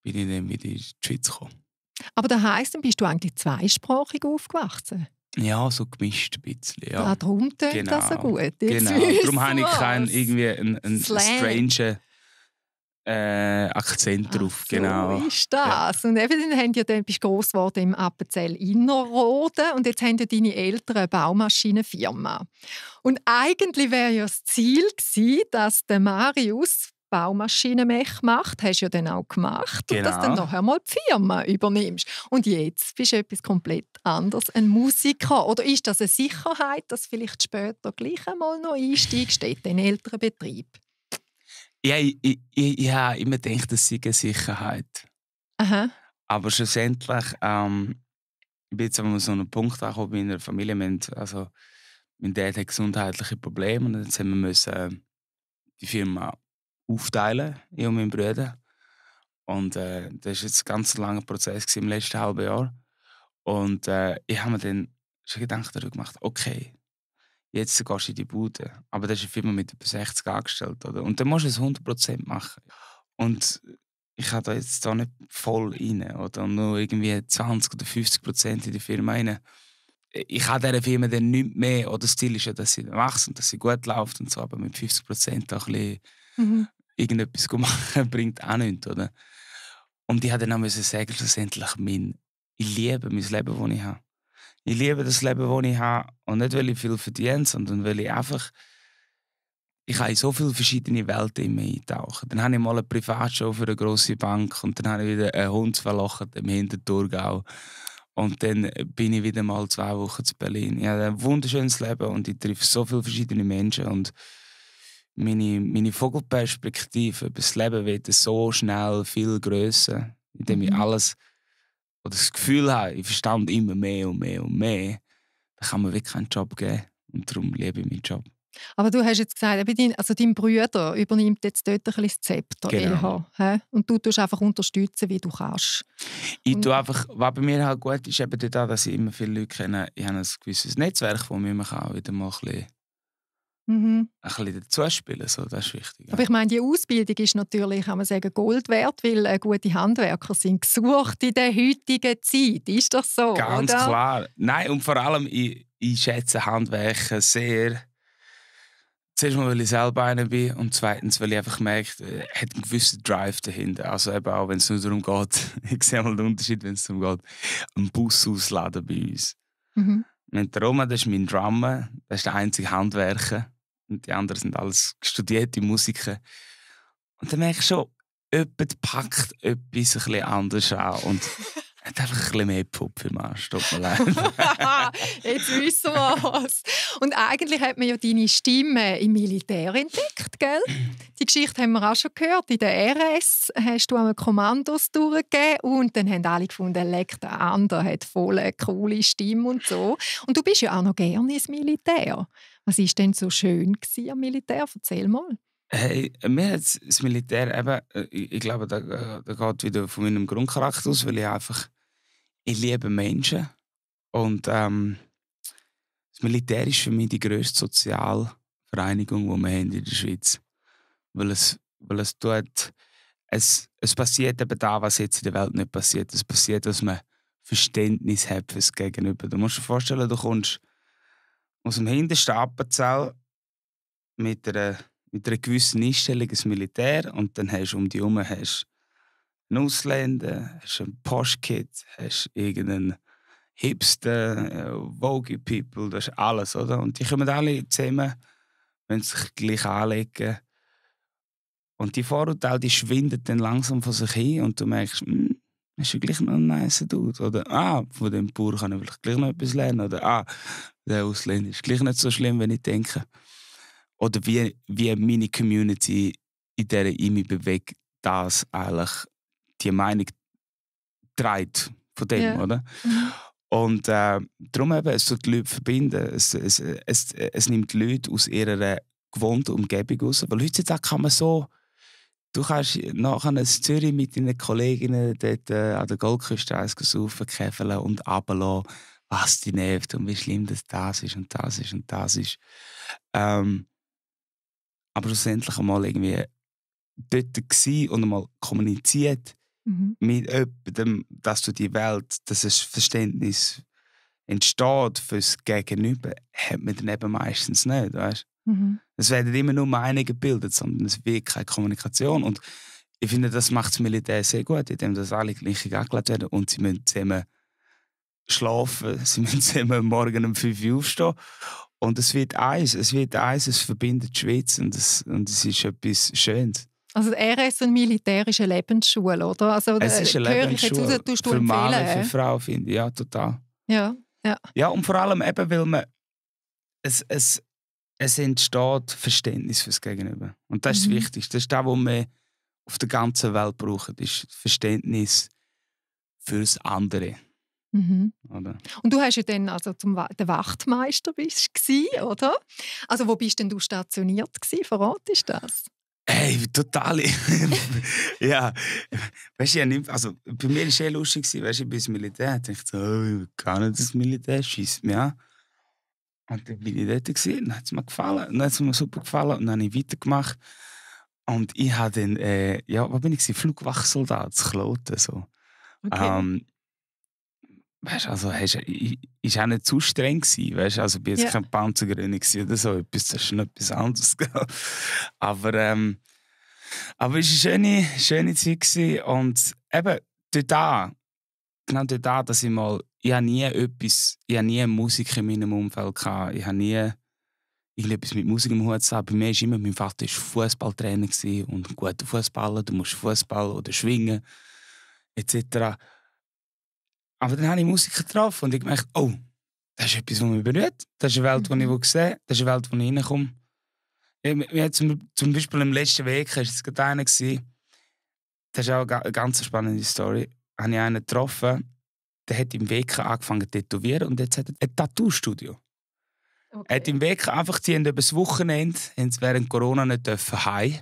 bin ich dann wieder in die Schweiz gekommen. Aber das heisst, dann bist du eigentlich zweisprachig aufgewachsen? Ja, so gemischt ein bisschen. Ja. Ah, darum tönt genau. das so genau. gut. Jetzt genau. Darum habe ich keinen irgendwie einen, einen strangen äh, Akzent Ach, drauf. Genau. So ist das. Ja. Und eben, dann ja, dann bist du gross geworden im Appenzell Innerrhoden und jetzt haben ja deine Eltern eine Baumaschinenfirma. Und eigentlich wäre ja das Ziel gewesen, dass der Marius Baumaschinenmech-Macht, hast du ja dann auch gemacht, genau. und dass dann genau. nachher mal die Firma übernimmst. Und jetzt bist du etwas komplett anderes, ein Musiker. Oder ist das eine Sicherheit, dass vielleicht später gleich einmal noch einsteigst in den älteren Betrieb? Ja, ich, ich, ich habe immer gedacht, das sei eine Sicherheit. Aha. Aber schlussendlich ähm, ich bin jetzt an so einem Punkt angekommen in meiner Familie. Haben, also, mein Dad hat gesundheitliche Probleme und jetzt haben wir müssen, äh, die Firma aufteilen, ich und mein Bruder. Und äh, das war jetzt ein ganz langer Prozess im letzten halben Jahr. Und äh, ich habe mir dann schon Gedanken darüber gemacht, okay, jetzt gehst du in die Bude. Aber das ist eine Firma mit über 60 angestellt, oder? Und dann musst du es 100% machen. Und ich habe da jetzt da nicht voll rein, oder? Nur irgendwie 20 oder 50% in die Firma rein ich habe dieser Firma dann nichts mehr. Oder das Ziel ist ja, dass sie wachsen, dass sie gut läuft und so, aber mit 50 Prozent ein bisschen mhm irgendetwas machen, bringt auch nichts, oder? Und ich musste dann sagen, schlussendlich, mein, ich liebe mein Leben, das ich habe. Ich liebe das Leben, das ich habe. Und nicht, weil ich viel verdiene, sondern weil ich einfach ich habe in so viele verschiedene Welten immer eintauchen. Dann habe ich mal eine Privatshow für eine grosse Bank und dann habe ich wieder einen Hund verlochert im Hinterthurgau. Und dann bin ich wieder mal zwei Wochen zu Berlin. Ich habe ein wunderschönes Leben und ich treffe so viele verschiedene Menschen und meine, meine Vogelperspektive über das Leben wird so schnell viel grösser, indem ich mhm. alles oder das Gefühl habe, ich verstand immer mehr und mehr und mehr, dann kann man wirklich keinen Job geben. Und darum liebe ich meinen Job. Aber du hast jetzt gesagt, dein, also dein Bruder übernimmt jetzt dort ein bisschen das Zepter. Genau. LH, und du tust einfach unterstützen, wie du kannst. Ich und tue einfach, was bei mir halt gut ist, eben dort, dass ich immer viele Leute kenne. Ich habe ein gewisses Netzwerk, das mir man kann wieder mal ein bisschen Mhm. Ein bisschen dazuspielen, so, das ist wichtig. Ja. Aber ich meine, die Ausbildung ist natürlich, kann man sagen, Gold wert, weil äh, gute Handwerker sind gesucht in der heutigen Zeit. Ist das so? Ganz oder? klar. Nein, und vor allem, ich, ich schätze Handwerker sehr. Zuerst mal, weil ich selber einer bin und zweitens, weil ich einfach merke, es äh, hat einen gewissen Drive dahinter. Also eben auch, wenn es nur darum geht, ich sehe mal den Unterschied, wenn es darum geht, einen Bus ausladen bei uns. Mhm. Mit der Roma, das ist mein Drummer, das ist der einzige Handwerker. Und die anderen sind alles studierte Musiker. Und dann merke ich schon, jemand packt etwas ein bisschen anders an. Und hat einfach ein bisschen mehr Puppe im Arsch, tut mir leid. Jetzt wissen wir was. Und eigentlich hat man ja deine Stimme im Militär entdeckt, gell? Die Geschichte haben wir auch schon gehört. In der RS hast du einmal Kommandos durchgegeben und dann haben alle gefunden, leck der andere hat voll eine coole Stimme und so. Und du bist ja auch noch gerne ins Militär. Was ist denn so schön am Militär? Erzähl mal. Hey, mir hat das Militär eben, äh, ich glaube, da, äh, da geht wieder von meinem Grundcharakter aus, weil ich einfach, ich liebe Menschen. Und ähm, das Militär ist für mich die grösste Sozialvereinigung, die wir haben in der Schweiz. Weil es, weil es tut, es, es passiert eben da, was jetzt in der Welt nicht passiert. Es passiert, dass man Verständnis hat fürs Gegenüber. Du musst dir vorstellen, du kommst aus dem hintersten Appenzell mit einer, mit einer gewissen Einstellung ins Militär und dann hast du um die herum hast einen Ausländer, hast einen Postkit, hast irgendeinen Hipster, äh, Vogue People, das ist alles, oder? Und die kommen alle zusammen, wenn sich gleich anlegen. Und die Vorurteile, die schwinden dann langsam von sich hin und du merkst, hm, ist ja gleich noch ein nice Dude. Oder, ah, von dem Bauer kann ich vielleicht gleich noch etwas lernen. Oder, ah, der ist Gleich nicht so schlimm, wenn ich denke. Oder wie, wie meine Community, in der ich mich bewege, das eigentlich die Meinung trägt von dem, yeah. oder? Mhm. Und äh, darum eben, es tut die Leute verbinden. Es, es, es, es nimmt Leute aus ihrer gewohnten Umgebung raus. Weil heutzutage kann man so, du kannst nachher in Zürich mit deinen Kolleginnen dort äh, an der Goldküste saufen, käfeln und runterlassen was die nervt und wie schlimm das, das ist und das ist und das ist. Ähm, aber schlussendlich einmal irgendwie dort war und einmal kommuniziert mhm. mit jemandem, dass du die Welt, dass es Verständnis entsteht fürs Gegenüber, hat man dann eben meistens nicht, weißt? Mhm. Es werden immer nur Meinungen gebildet, sondern es wird keine Kommunikation und ich finde, das macht das Militär sehr gut, indem alle gleich gegelt werden und sie müssen zusammen schlafen, sie müssen immer morgen um 5 Uhr aufstehen. Und es wird eins, es wird eins, es verbindet die Schweiz und es, und es ist etwas Schönes. Also er ist eine militärische Lebensschule, oder? Also es ist äh, eine Lebensschule raus, für Männer, für Frauen, finde ich. Ja, total. Ja, ja. Ja, und vor allem eben, weil man es, es, es entsteht Verständnis fürs Gegenüber. Und das ist mhm. Wichtigste. Das ist das, was wir auf der ganzen Welt brauchen, ist Verständnis fürs andere. Mhm. Und du hast ja dann also zum der Wachtmeister bist gewesen, oder? Also wo bist denn du stationiert gewesen? Verratest du das? Hey, total. ja, weißt du, also bei mir war es eh lustig, weißt du, ich bin ins Militär. Ich dachte so, oh, ich kann nicht das Militär, schießt mich an. Und dann bin ich dort gewesen, dann hat es mir gefallen, dann hat es mir super gefallen und dann habe ich weitergemacht. Und ich habe dann, äh, ja, was bin ich gewesen? Flugwachsoldat, das Kloten, so. Okay. Ähm, Weißt, also, ich, ich war auch nicht zu streng. Gewesen, weißt, also, ich war jetzt ja. kein Panzergrönig oder so. Etwas, das ist schon etwas anderes. aber, ähm, aber es war eine schöne, schöne Zeit. Gewesen. Und eben, dort an, genau dort an, dass ich mal, ich habe nie etwas, ich habe nie Musik in meinem Umfeld gehabt. Ich habe nie etwas mit Musik im Hut gehabt. Bei mir war immer, mein Vater war Fußballtrainer und guter Fußballer, du musst Fußball oder schwingen, etc. Aber dann habe ich Musiker getroffen und ich gemerkt, oh, das ist etwas, was mich berührt. Das ist eine Welt, mhm. die ich mhm. sehe das ist eine Welt, die ich reinkomme. Wir zum, zum Beispiel im letzten Weg, war es gerade einer, das ist auch eine ganz spannende Story, habe ich einen getroffen, der hat im Weg angefangen zu tätowieren und jetzt hat er ein Tattoo-Studio. Okay. Er hat im Weg einfach, sie haben über das Wochenende, während Corona nicht dürfen heim.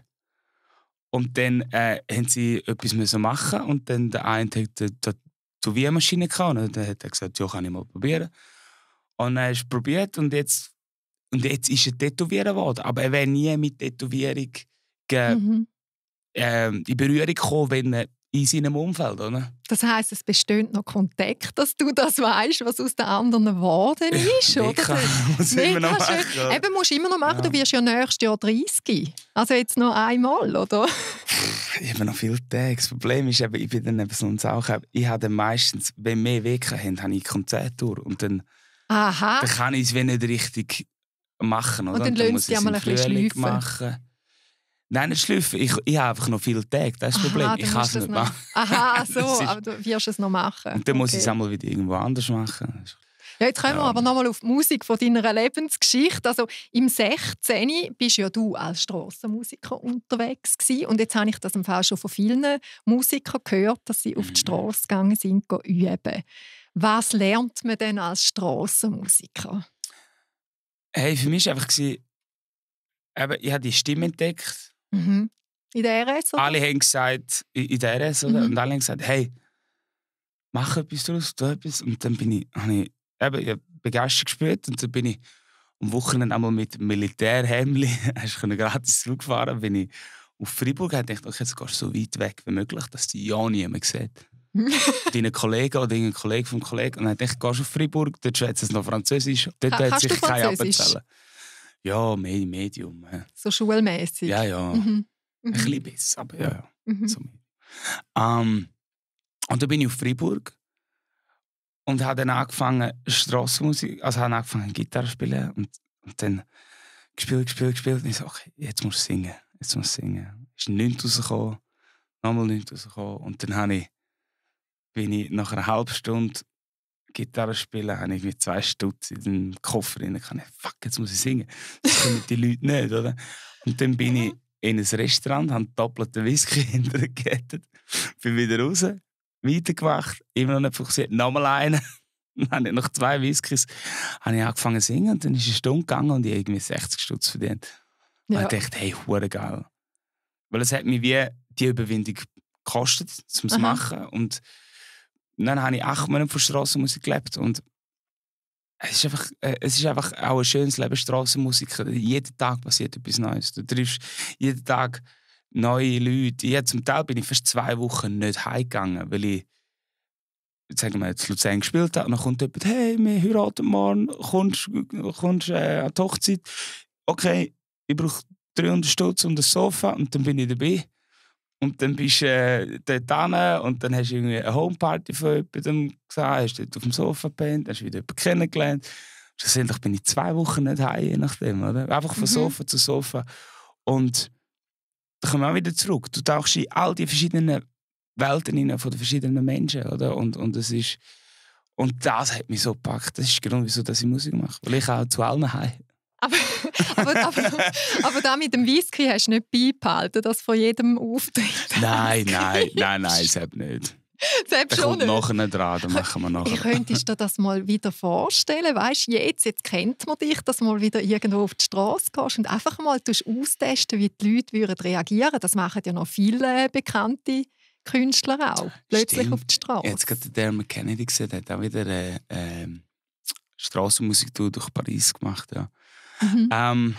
Und dann äh, haben sie etwas machen und dann der eine hat zur Wehmaschine gehabt. Und dann hat er gesagt, ja, kann ich mal probieren. Und dann hast du probiert und jetzt, und jetzt ist er tätowiert worden. Aber er wäre nie mit Tätowierung mhm. äh, in Berührung gekommen, wenn er in seinem Umfeld, oder? Das heisst, es besteht noch Kontakt, dass du das weißt, was aus den anderen geworden ist, ja, oder? Muss immer noch machen, oder? Eben musst du immer noch machen. Ja. Du wirst ja nächstes Jahr 30. Also jetzt noch einmal, oder? ich habe noch viele Tage. Das Problem ist eben, ich bin dann eben so ein Sauch. Ich habe dann meistens, wenn wir Wege haben, habe ich Konzerttour. Und dann, Aha. dann kann ich es nicht richtig machen. Oder? Und dann lohnt es sich mal ein bisschen schleifen. machen. Nein, nicht schleifen. Ich, ich habe einfach noch viele Tage. Das ist das Problem. Ich kann es nicht noch. machen. Aha, so. ist, aber du wirst es noch machen. Und dann okay. muss ich es einmal wieder irgendwo anders machen. Ja, jetzt kommen wir aber nochmal auf die Musik von deiner Lebensgeschichte. Also im 16. bist ja du als Strassenmusiker unterwegs gewesen. und jetzt habe ich das im Fall schon von vielen Musikern gehört, dass sie auf die mhm. Straße gegangen sind, üben. Was lernt man denn als Strassenmusiker? Hey, für mich war einfach eben, ich habe die Stimme mhm. entdeckt. Mhm. In der RS? Oder? Alle haben gesagt, in der RS, oder? Mhm. Und alle haben gesagt, hey, mach etwas daraus, tu etwas. Und dann bin ich, habe ich eben, ich habe Begeisterung gespielt und dann bin ich am Wochenende einmal mit dem Militärhemli, hast du gratis zurückfahren, bin ich auf Freiburg und dachte, okay, jetzt gehst du so weit weg wie möglich, dass die ja niemand sieht. deinen Kollegen oder irgendeinen Kollegen vom Kollegen. Und dann dachte ich, gehst du auf Freiburg, dort schwätzt es noch Französisch, dort ha, hat sich kein Abzählen. Ja, Medium. Ja. So schulmäßig. Ja, ja. Mhm. Ein mhm. bisschen besser, aber ja. ja. Mhm. So. Um, ähm, und dann bin ich auf Freiburg und habe dann angefangen, Strassenmusik, also habe angefangen, Gitarre zu spielen. Und, und dann gespielt, gespielt, gespielt. Und ich so, okay, jetzt muss ich singen. Jetzt muss ich singen. Ist nichts rausgekommen. Nochmal nichts rausgekommen. Und dann habe ich, bin ich nach einer halben Stunde Gitarre spielen, habe ich mit zwei Stutz in den Koffer rein. Ich fuck, jetzt muss ich singen. Das können die Leute nicht, oder? Und dann bin ich in ein Restaurant, habe einen doppelten Whisky hintergekettet, bin wieder raus, weitergemacht, immer noch nicht fokussiert, nochmal einen. dann habe ich noch zwei Whiskys habe ich angefangen zu singen und dann ist eine Stunde gegangen und ich habe irgendwie 60 Stutz verdient. Ja. Und ich dachte, hey, hure geil. Weil es hat mich wie die Überwindung gekostet, um es zu machen. Und dann habe ich acht Monate von Strassenmusik gelebt und es ist, einfach, äh, es ist einfach auch ein schönes Leben Strassenmusiker. Jeden Tag passiert etwas Neues. Du triffst jeden Tag neue Leute. Ich, zum Teil bin ich fast zwei Wochen nicht heimgegangen, weil ich sagen wir, jetzt Luzern gespielt habe. Und dann kommt jemand, hey, wir heiraten morgen, kommst du äh, an die Hochzeit? Okay, ich brauche 300 Stutz und das Sofa und dann bin ich dabei. Und dann bist du äh, dort hin und dann hast du irgendwie eine Homeparty von jemandem gesehen, hast dort auf dem Sofa gepennt, hast wieder jemanden kennengelernt. Schlussendlich bin ich zwei Wochen nicht heim, je nachdem. Oder? Einfach von mhm. Sofa zu Sofa. Und da kommen wir auch wieder zurück. Du tauchst in all die verschiedenen Welten hinein von den verschiedenen Menschen, oder? Und, und es ist und das hat mich so gepackt. Das ist der Grund, wieso ich Musik mache. Weil ich auch zu allen habe. Aber, aber, aber, aber da mit dem Whisky hast du nicht beibehalten, dass von jedem Auftritt. Nein, nein, nein, nein, selbst nicht. Selbst schon nicht. nachher nicht dran, dann machen wir nachher. Ich könntest dir das mal wieder vorstellen, weißt jetzt, jetzt kennt man dich, dass du mal wieder irgendwo auf die Straße gehst und einfach mal austesten, wie die Leute würden reagieren würden. Das machen ja noch viele bekannte Künstler auch, plötzlich Stimmt. auf die Straße. Jetzt hat der Kennedy gesehen, der hat auch wieder eine äh, ähm, Straßenmusik durch Paris gemacht. Ja. Mhm. Ähm,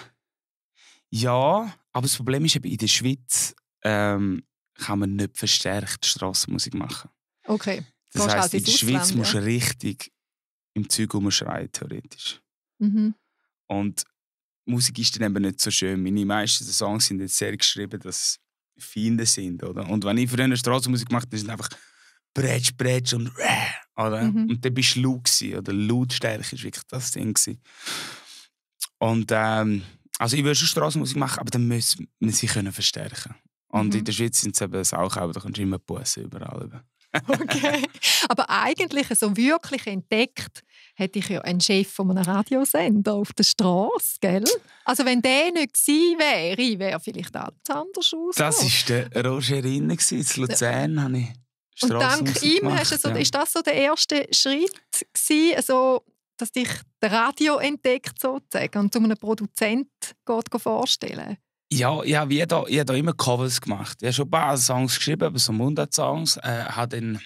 ja, aber das Problem ist eben in der Schweiz, ähm, kann man nicht verstärkt Strassenmusik machen. Okay. Das Gehst heisst, halt in der Schweiz Ausland, musst du richtig im Zeug umschreien, theoretisch. Mhm. Und Musik ist dann eben nicht so schön. Meine meisten Songs sind jetzt sehr geschrieben, dass Feinde sind, oder? Und wenn ich früher Straßenmusik gemacht dann ist es einfach Bretsch, Bretsch und Räh, oder? Mhm. Und dann bist du laut oder Lautstärke war wirklich das Ding. Gewesen. Und ähm, also ich würde schon Straßenmusik machen, aber dann müssen wir sie können verstärken. Und mhm. in der Schweiz sind es eben auch, aber da kannst du immer Busse überall. okay. Aber eigentlich so wirklich entdeckt hätte ich ja einen Chef von einem Radiosender auf der Straße, gell? Also wenn der nicht gewesen wäre, wäre vielleicht alles anders aus. Das war der Roger Rinne in Luzern, ja. habe ich Strasse Und dank ihm gemacht, hast du so, ja. ist das so der erste Schritt gewesen, also, dass dich der Radio entdeckt sozusagen und zu einem Produzenten geht vorstellen? Ja, ich habe jeder, jeder immer Covers gemacht. Ich habe schon ein paar Songs geschrieben, aber so Mundart-Songs. Äh, habe dann,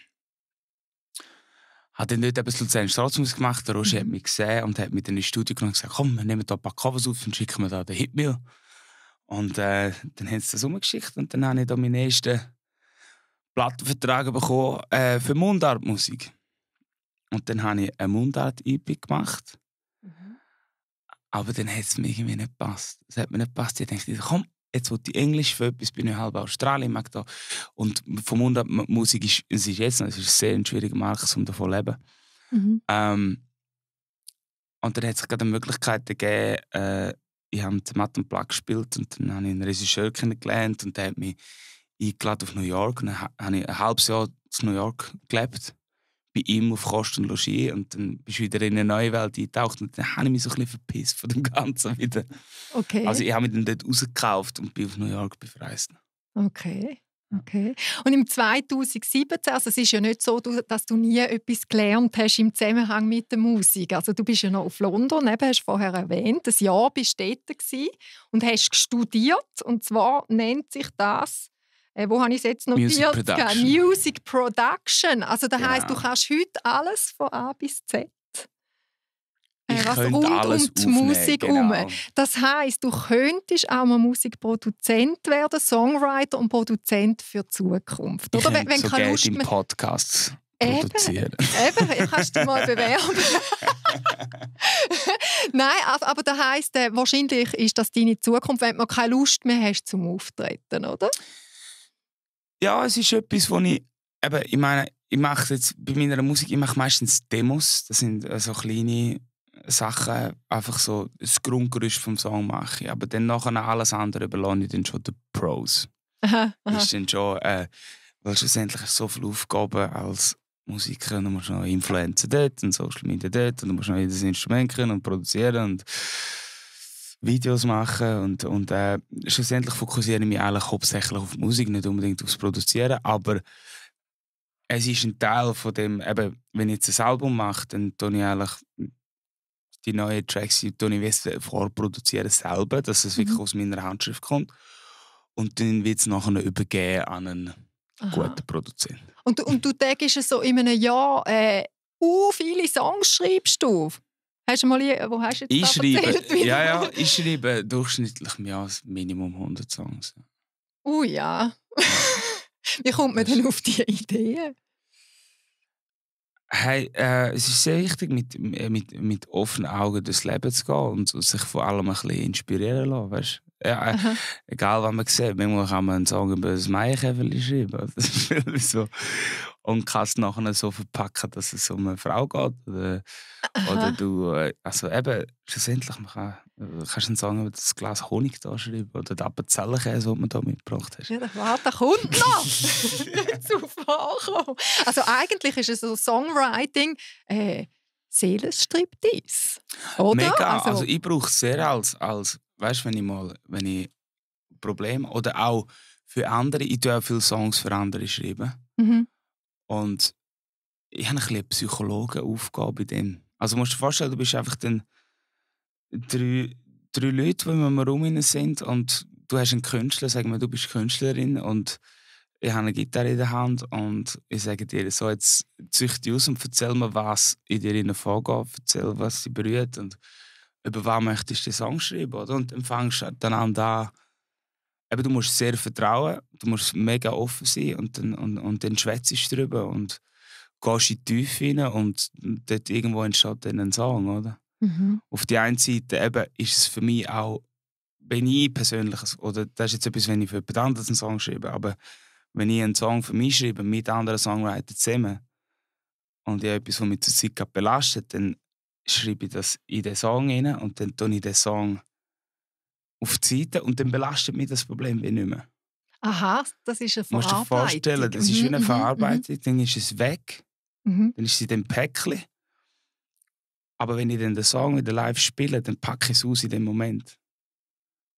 hab dann nicht etwas Luzern Straßmusik gemacht. Der Roger mhm. hat mich gesehen und hat mich dann ins Studio genommen und gesagt: Komm, wir nehmen da ein paar Covers auf und schicken wir da den Hitmill. Und äh, dann haben sie das umgeschickt und dann habe ich da meinen ersten Plattenvertrag bekommen äh, für Mundartmusik. Und dann habe ich eine Mundart-EP gemacht. Aber dann hat es mir irgendwie nicht gepasst. Es hat mir nicht gepasst. Ich dachte, komm, jetzt will ich Englisch für etwas, bin ich halb Australien, mag da. Und vom Mund ab, Musik ist, es ist jetzt noch, es ist ein sehr schwieriger Markt, um davon zu leben. Mhm. Ähm, und dann hat es gerade die Möglichkeit gegeben, äh, ich habe mit Matt und Plug gespielt und dann habe ich einen Regisseur kennengelernt und der hat mich eingeladen auf New York. Und dann habe ich ein halbes Jahr in New York gelebt bei ihm auf Kost und und dann bist du wieder in eine neue Welt eingetaucht und dann habe ich mich so ein bisschen verpisst von dem Ganzen wieder. Okay. Also ich habe mich dann dort rausgekauft und bin auf New York befreist. Okay. Okay. Und im 2017, also es ist ja nicht so, dass du nie etwas gelernt hast im Zusammenhang mit der Musik. Also du bist ja noch auf London, eben, hast du vorher erwähnt, ein Jahr bist du dort und hast studiert. Und zwar nennt sich das äh, wo habe ich es jetzt notiert? Music Production. Music Production. Also das genau. heisst, du genau. kannst heute alles von A bis Z. Äh, ich was rund um die Musik genau. herum. Das heisst, du könntest auch mal Musikproduzent werden, Songwriter und Produzent für die Zukunft. Oder wenn, wenn so keine Lust mehr... Podcasts produzieren. Eben, eben, kannst du mal bewerben. Nein, aber das heisst, äh, wahrscheinlich ist das deine Zukunft, wenn du keine Lust mehr hast zum Auftreten, oder? Ja, es ist etwas, wo ich. Eben, ich meine, ich mache jetzt bei meiner Musik, ich mache meistens Demos. Das sind äh, so also kleine Sachen, einfach so das Grundgerüst vom Song mache ich. Aber dann nachher alles andere überlasse ich dann schon den Pros. Aha, aha. Ist dann schon, äh, weil schlussendlich so viele Aufgaben als Musiker, du musst noch Influencer dort und Social Media dort und du musst noch jedes Instrument können und produzieren und Videos machen und, und äh, schlussendlich fokussiere ich mich eigentlich hauptsächlich auf Musik, nicht unbedingt aufs Produzieren, aber es ist ein Teil von dem, eben, wenn ich jetzt ein Album mache, dann tue ich eigentlich die neuen Tracks, die ich vorproduziere selber, dass es mhm. wirklich aus meiner Handschrift kommt und dann wird es nachher übergeben an einen Aha. guten Produzenten. Und, und du denkst so in einem Jahr, äh, uh, viele Songs schreibst du? Hast du mal, wo hast du jetzt ich schreibe, Ja, ja, ich schreibe durchschnittlich mehr als Minimum 100 Songs. Oh ja. Wie kommt man denn auf diese Ideen? Hey, äh, es ist sehr wichtig, mit, äh, mit, mit offenen Augen durchs Leben zu gehen und, und sich vor allem ein bisschen inspirieren lassen. Weißt? ja, äh, Aha. egal was man sieht, manchmal kann man einen Song über das Maikäferli schreiben. so. Und kann es nachher so verpacken, dass es um eine Frau geht. Oder, oder du, äh, also eben, schlussendlich, man kann, äh, kannst einen Song über das Glas Honig da schreiben oder den Appenzellenkäse, den man da mitgebracht hat. Ja, der warte, kommt noch! Nicht zu ankommen. Also eigentlich ist es so Songwriting... Äh, Seelenstriptease. Oder? Mega. Also, also ich brauche es sehr als, als weißt, wenn ich mal wenn ich Probleme oder auch für andere, ich schreibe auch viele Songs für andere schreiben. Mhm. Und ich habe ein bisschen Psychologenaufgabe bei dem. Also musst du dir vorstellen, du bist einfach dann drei, drei Leute, die um herum sind und du hast einen Künstler, sagen wir, du bist Künstlerin und ich habe eine Gitarre in der Hand und ich sage dir, so jetzt züchte aus und erzähl mir, was in dir vorgeht, erzähl, was sie berührt und über was möchtest du den Song schreiben, oder? Und empfängst dann an da, eben, du musst sehr vertrauen, du musst mega offen sein und dann, und, und dann schwätzt du darüber und gehst in die Tiefe rein und dort irgendwo entsteht dann ein Song, oder? Mhm. Auf der einen Seite eben ist es für mich auch, wenn ich persönlich, oder das ist jetzt etwas, wenn ich für jemand anderes einen Song schreibe, aber wenn ich einen Song für mich schreibe, mit anderen Songwritern zusammen, und ich habe etwas, was mich zur Zeit belastet, dann schreibe ich das in den Song rein und dann tue ich den Song auf die Seite und dann belastet mich das Problem wie nicht mehr. Aha, das ist eine Verarbeitung. Musst dir vorstellen, das ist wie eine mhm, mhm, mhm, Verarbeitung, dann ist es weg, dann ist es in dem Päckchen. Aber wenn ich dann den Song wieder live spiele, dann packe ich es aus in dem Moment.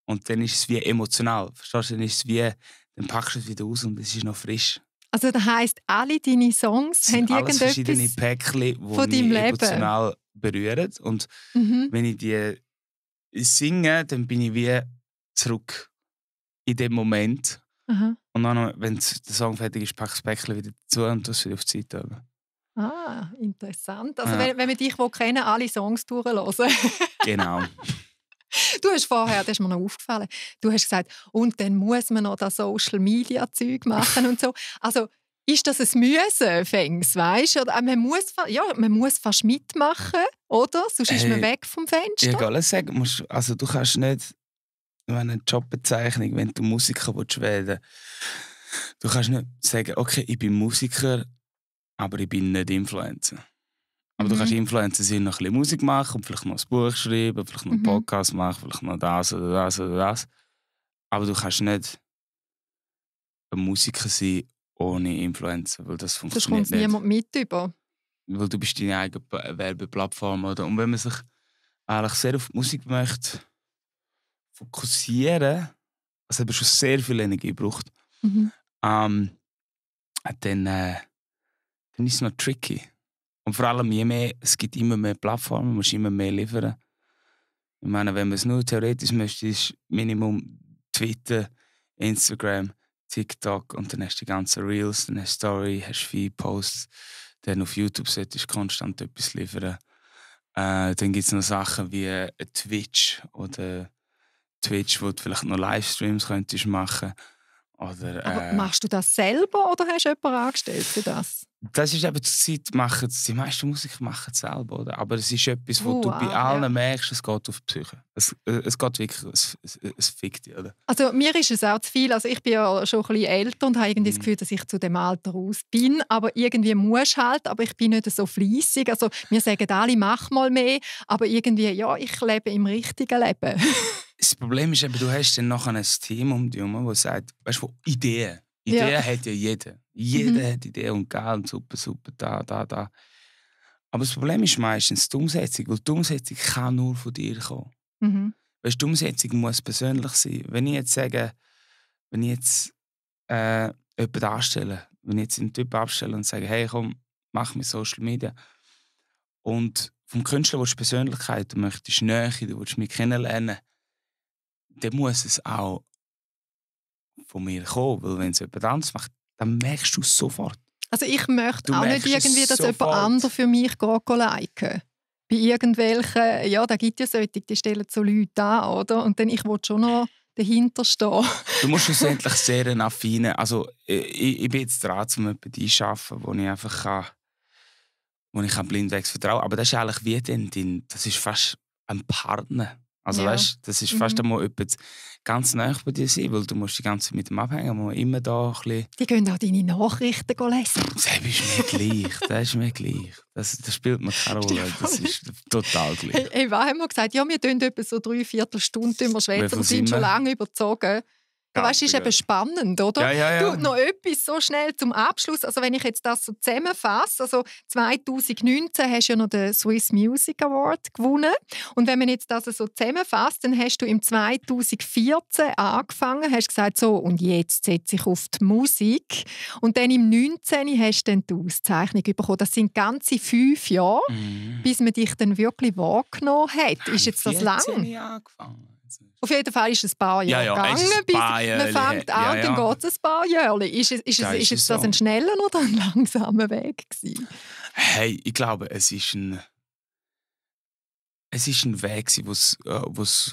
Und dann ist es wie emotional, verstehst du? Dann ist es wie, dann packst du es wieder aus und es ist noch frisch. Also das heisst, alle deine Songs haben irgendetwas verschiedene Päckchen, wo von deinem Leben. emotional berühren. Und mhm. wenn ich die singe, dann bin ich wie zurück in dem Moment. Mhm. Und dann, wenn der Song fertig ist, packe ich das Päckchen wieder zu und das es wieder auf die Zeit. Ah, interessant. Also, ja. wenn, wenn wir dich kennen alle Songs durchlesen. genau. Du hast vorher, das ist mir noch aufgefallen, du hast gesagt, und dann muss man noch das Social Media Zeug machen und so. Also ist das ein Müssen, Fängs, weißt du? Äh, man muss, ja, man muss fast mitmachen, oder? Sonst hey, ist man weg vom Fenster. Ja, alles sagen also du kannst nicht eine Jobbezeichnung, wenn du Musiker willst, Du kannst nicht sagen, okay, ich bin Musiker, aber ich bin nicht Influencer. Aber mhm. du kannst Influencer sein, noch ein bisschen Musik machen vielleicht noch ein Buch schreiben, vielleicht noch einen mhm. Podcast machen, vielleicht noch das oder das oder das. Aber du kannst nicht ein Musiker sein ohne Influencer, weil das funktioniert das nicht. Das kommt niemand mit über. Weil du bist deine eigene Werbeplattform, oder? Und wenn man sich eigentlich sehr auf die Musik möchte fokussieren, also habe schon sehr viel Energie gebraucht, mhm. ähm, dann, äh, dann ist es noch tricky. Und vor allem, je mehr, es gibt immer mehr Plattformen, man muss immer mehr liefern. Ich meine, wenn man es nur theoretisch möchte, ist Minimum Twitter, Instagram, TikTok und dann hast du die ganzen Reels, dann hast du Story, hast viele Posts, dann auf YouTube solltest du konstant etwas liefern. Äh, dann gibt es noch Sachen wie äh, Twitch oder Twitch, wo du vielleicht noch Livestreams könntest machen könntest oder, äh, machst du das selber oder hast du jemanden angestellt für das? Das ist eben zur Zeit, machen die meisten Musiker machen es selber. Oder? Aber es ist etwas, wo wow, du bei allen ja. merkst, es geht auf die Psyche. Es, äh, es geht wirklich, es, es, es fickt dich. Oder? Also mir ist es auch zu viel. Also ich bin ja schon ein bisschen älter und habe irgendwie mhm. das Gefühl, dass ich zu dem Alter raus bin. Aber irgendwie muss halt, aber ich bin nicht so fleissig. Also mir sagen alle, mach mal mehr. Aber irgendwie, ja, ich lebe im richtigen Leben. Das Problem ist eben, du hast dann nachher ein Team um dich herum, das sagt, weißt du, Ideen. Ideen ja. hat ja jeder. Mhm. Jeder mhm. hat Ideen und geil und super, super, da, da, da. Aber das Problem ist meistens die Umsetzung, weil die Umsetzung kann nur von dir kommen. Mhm. Weißt, die Umsetzung muss persönlich sein. Wenn ich jetzt sage, wenn ich jetzt äh, jemanden darstelle, wenn ich jetzt einen Typ abstelle und sage, hey komm, mach mir Social Media. Und vom Künstler willst du Persönlichkeit, du möchtest Nähe, du willst mich kennenlernen dann muss es auch von mir kommen. Weil wenn es jemand anderes macht, dann merkst du es sofort. Also ich möchte du auch nicht irgendwie, dass sofort. jemand anderes für mich liken Bei irgendwelchen, ja, da gibt es ja solche, die stellen so Leute an, oder? Und dann, ich wollte schon noch dahinter stehen. du musst schlussendlich sehr affin Also äh, ich, ich, bin jetzt dran, um jemanden einzuschaffen, wo ich einfach kann, wo ich blindwegs vertrauen kann. Aber das ist eigentlich wie denn, das ist fast ein Partner. Also ja. weißt, das ist fast mhm. einmal etwas ganz nah bei dir sein, weil du musst die ganze Zeit mit dem abhängen, musst immer da ein bisschen... Die können auch deine Nachrichten lesen. Das ist mir gleich, das ist mir gleich. Das, das spielt mir keine Rolle, das ist total gleich. Ich hey, was haben gesagt? Ja, wir tun etwa so drei Viertelstunden Stunden schwätzen, wir sind schon lange überzogen. Garten, weißt, ist eben spannend, oder? Ja, ja, ja. Du, noch etwas so schnell zum Abschluss. Also wenn ich jetzt das so zusammenfasse, also 2019 hast du ja noch den Swiss Music Award gewonnen und wenn man jetzt das so zusammenfasst, dann hast du im 2014 angefangen, hast gesagt so und jetzt setze ich auf die Musik und dann im 19 hast du dann die Auszeichnung bekommen. Das sind ganze fünf Jahre, mhm. bis man dich dann wirklich wahrgenommen hat. Ist jetzt das lang? Jahre angefangen. Auf jeden Fall ist es ein paar Jahre ja, ja, gegangen. Bis man fängt an, ja, ja. dann geht es ein paar Jahre. Ist, es, ist, es, ist, ist das so. ein schneller oder ein langsamer Weg? Gewesen? Hey, ich glaube, es ist ein, es ist ein Weg, wo es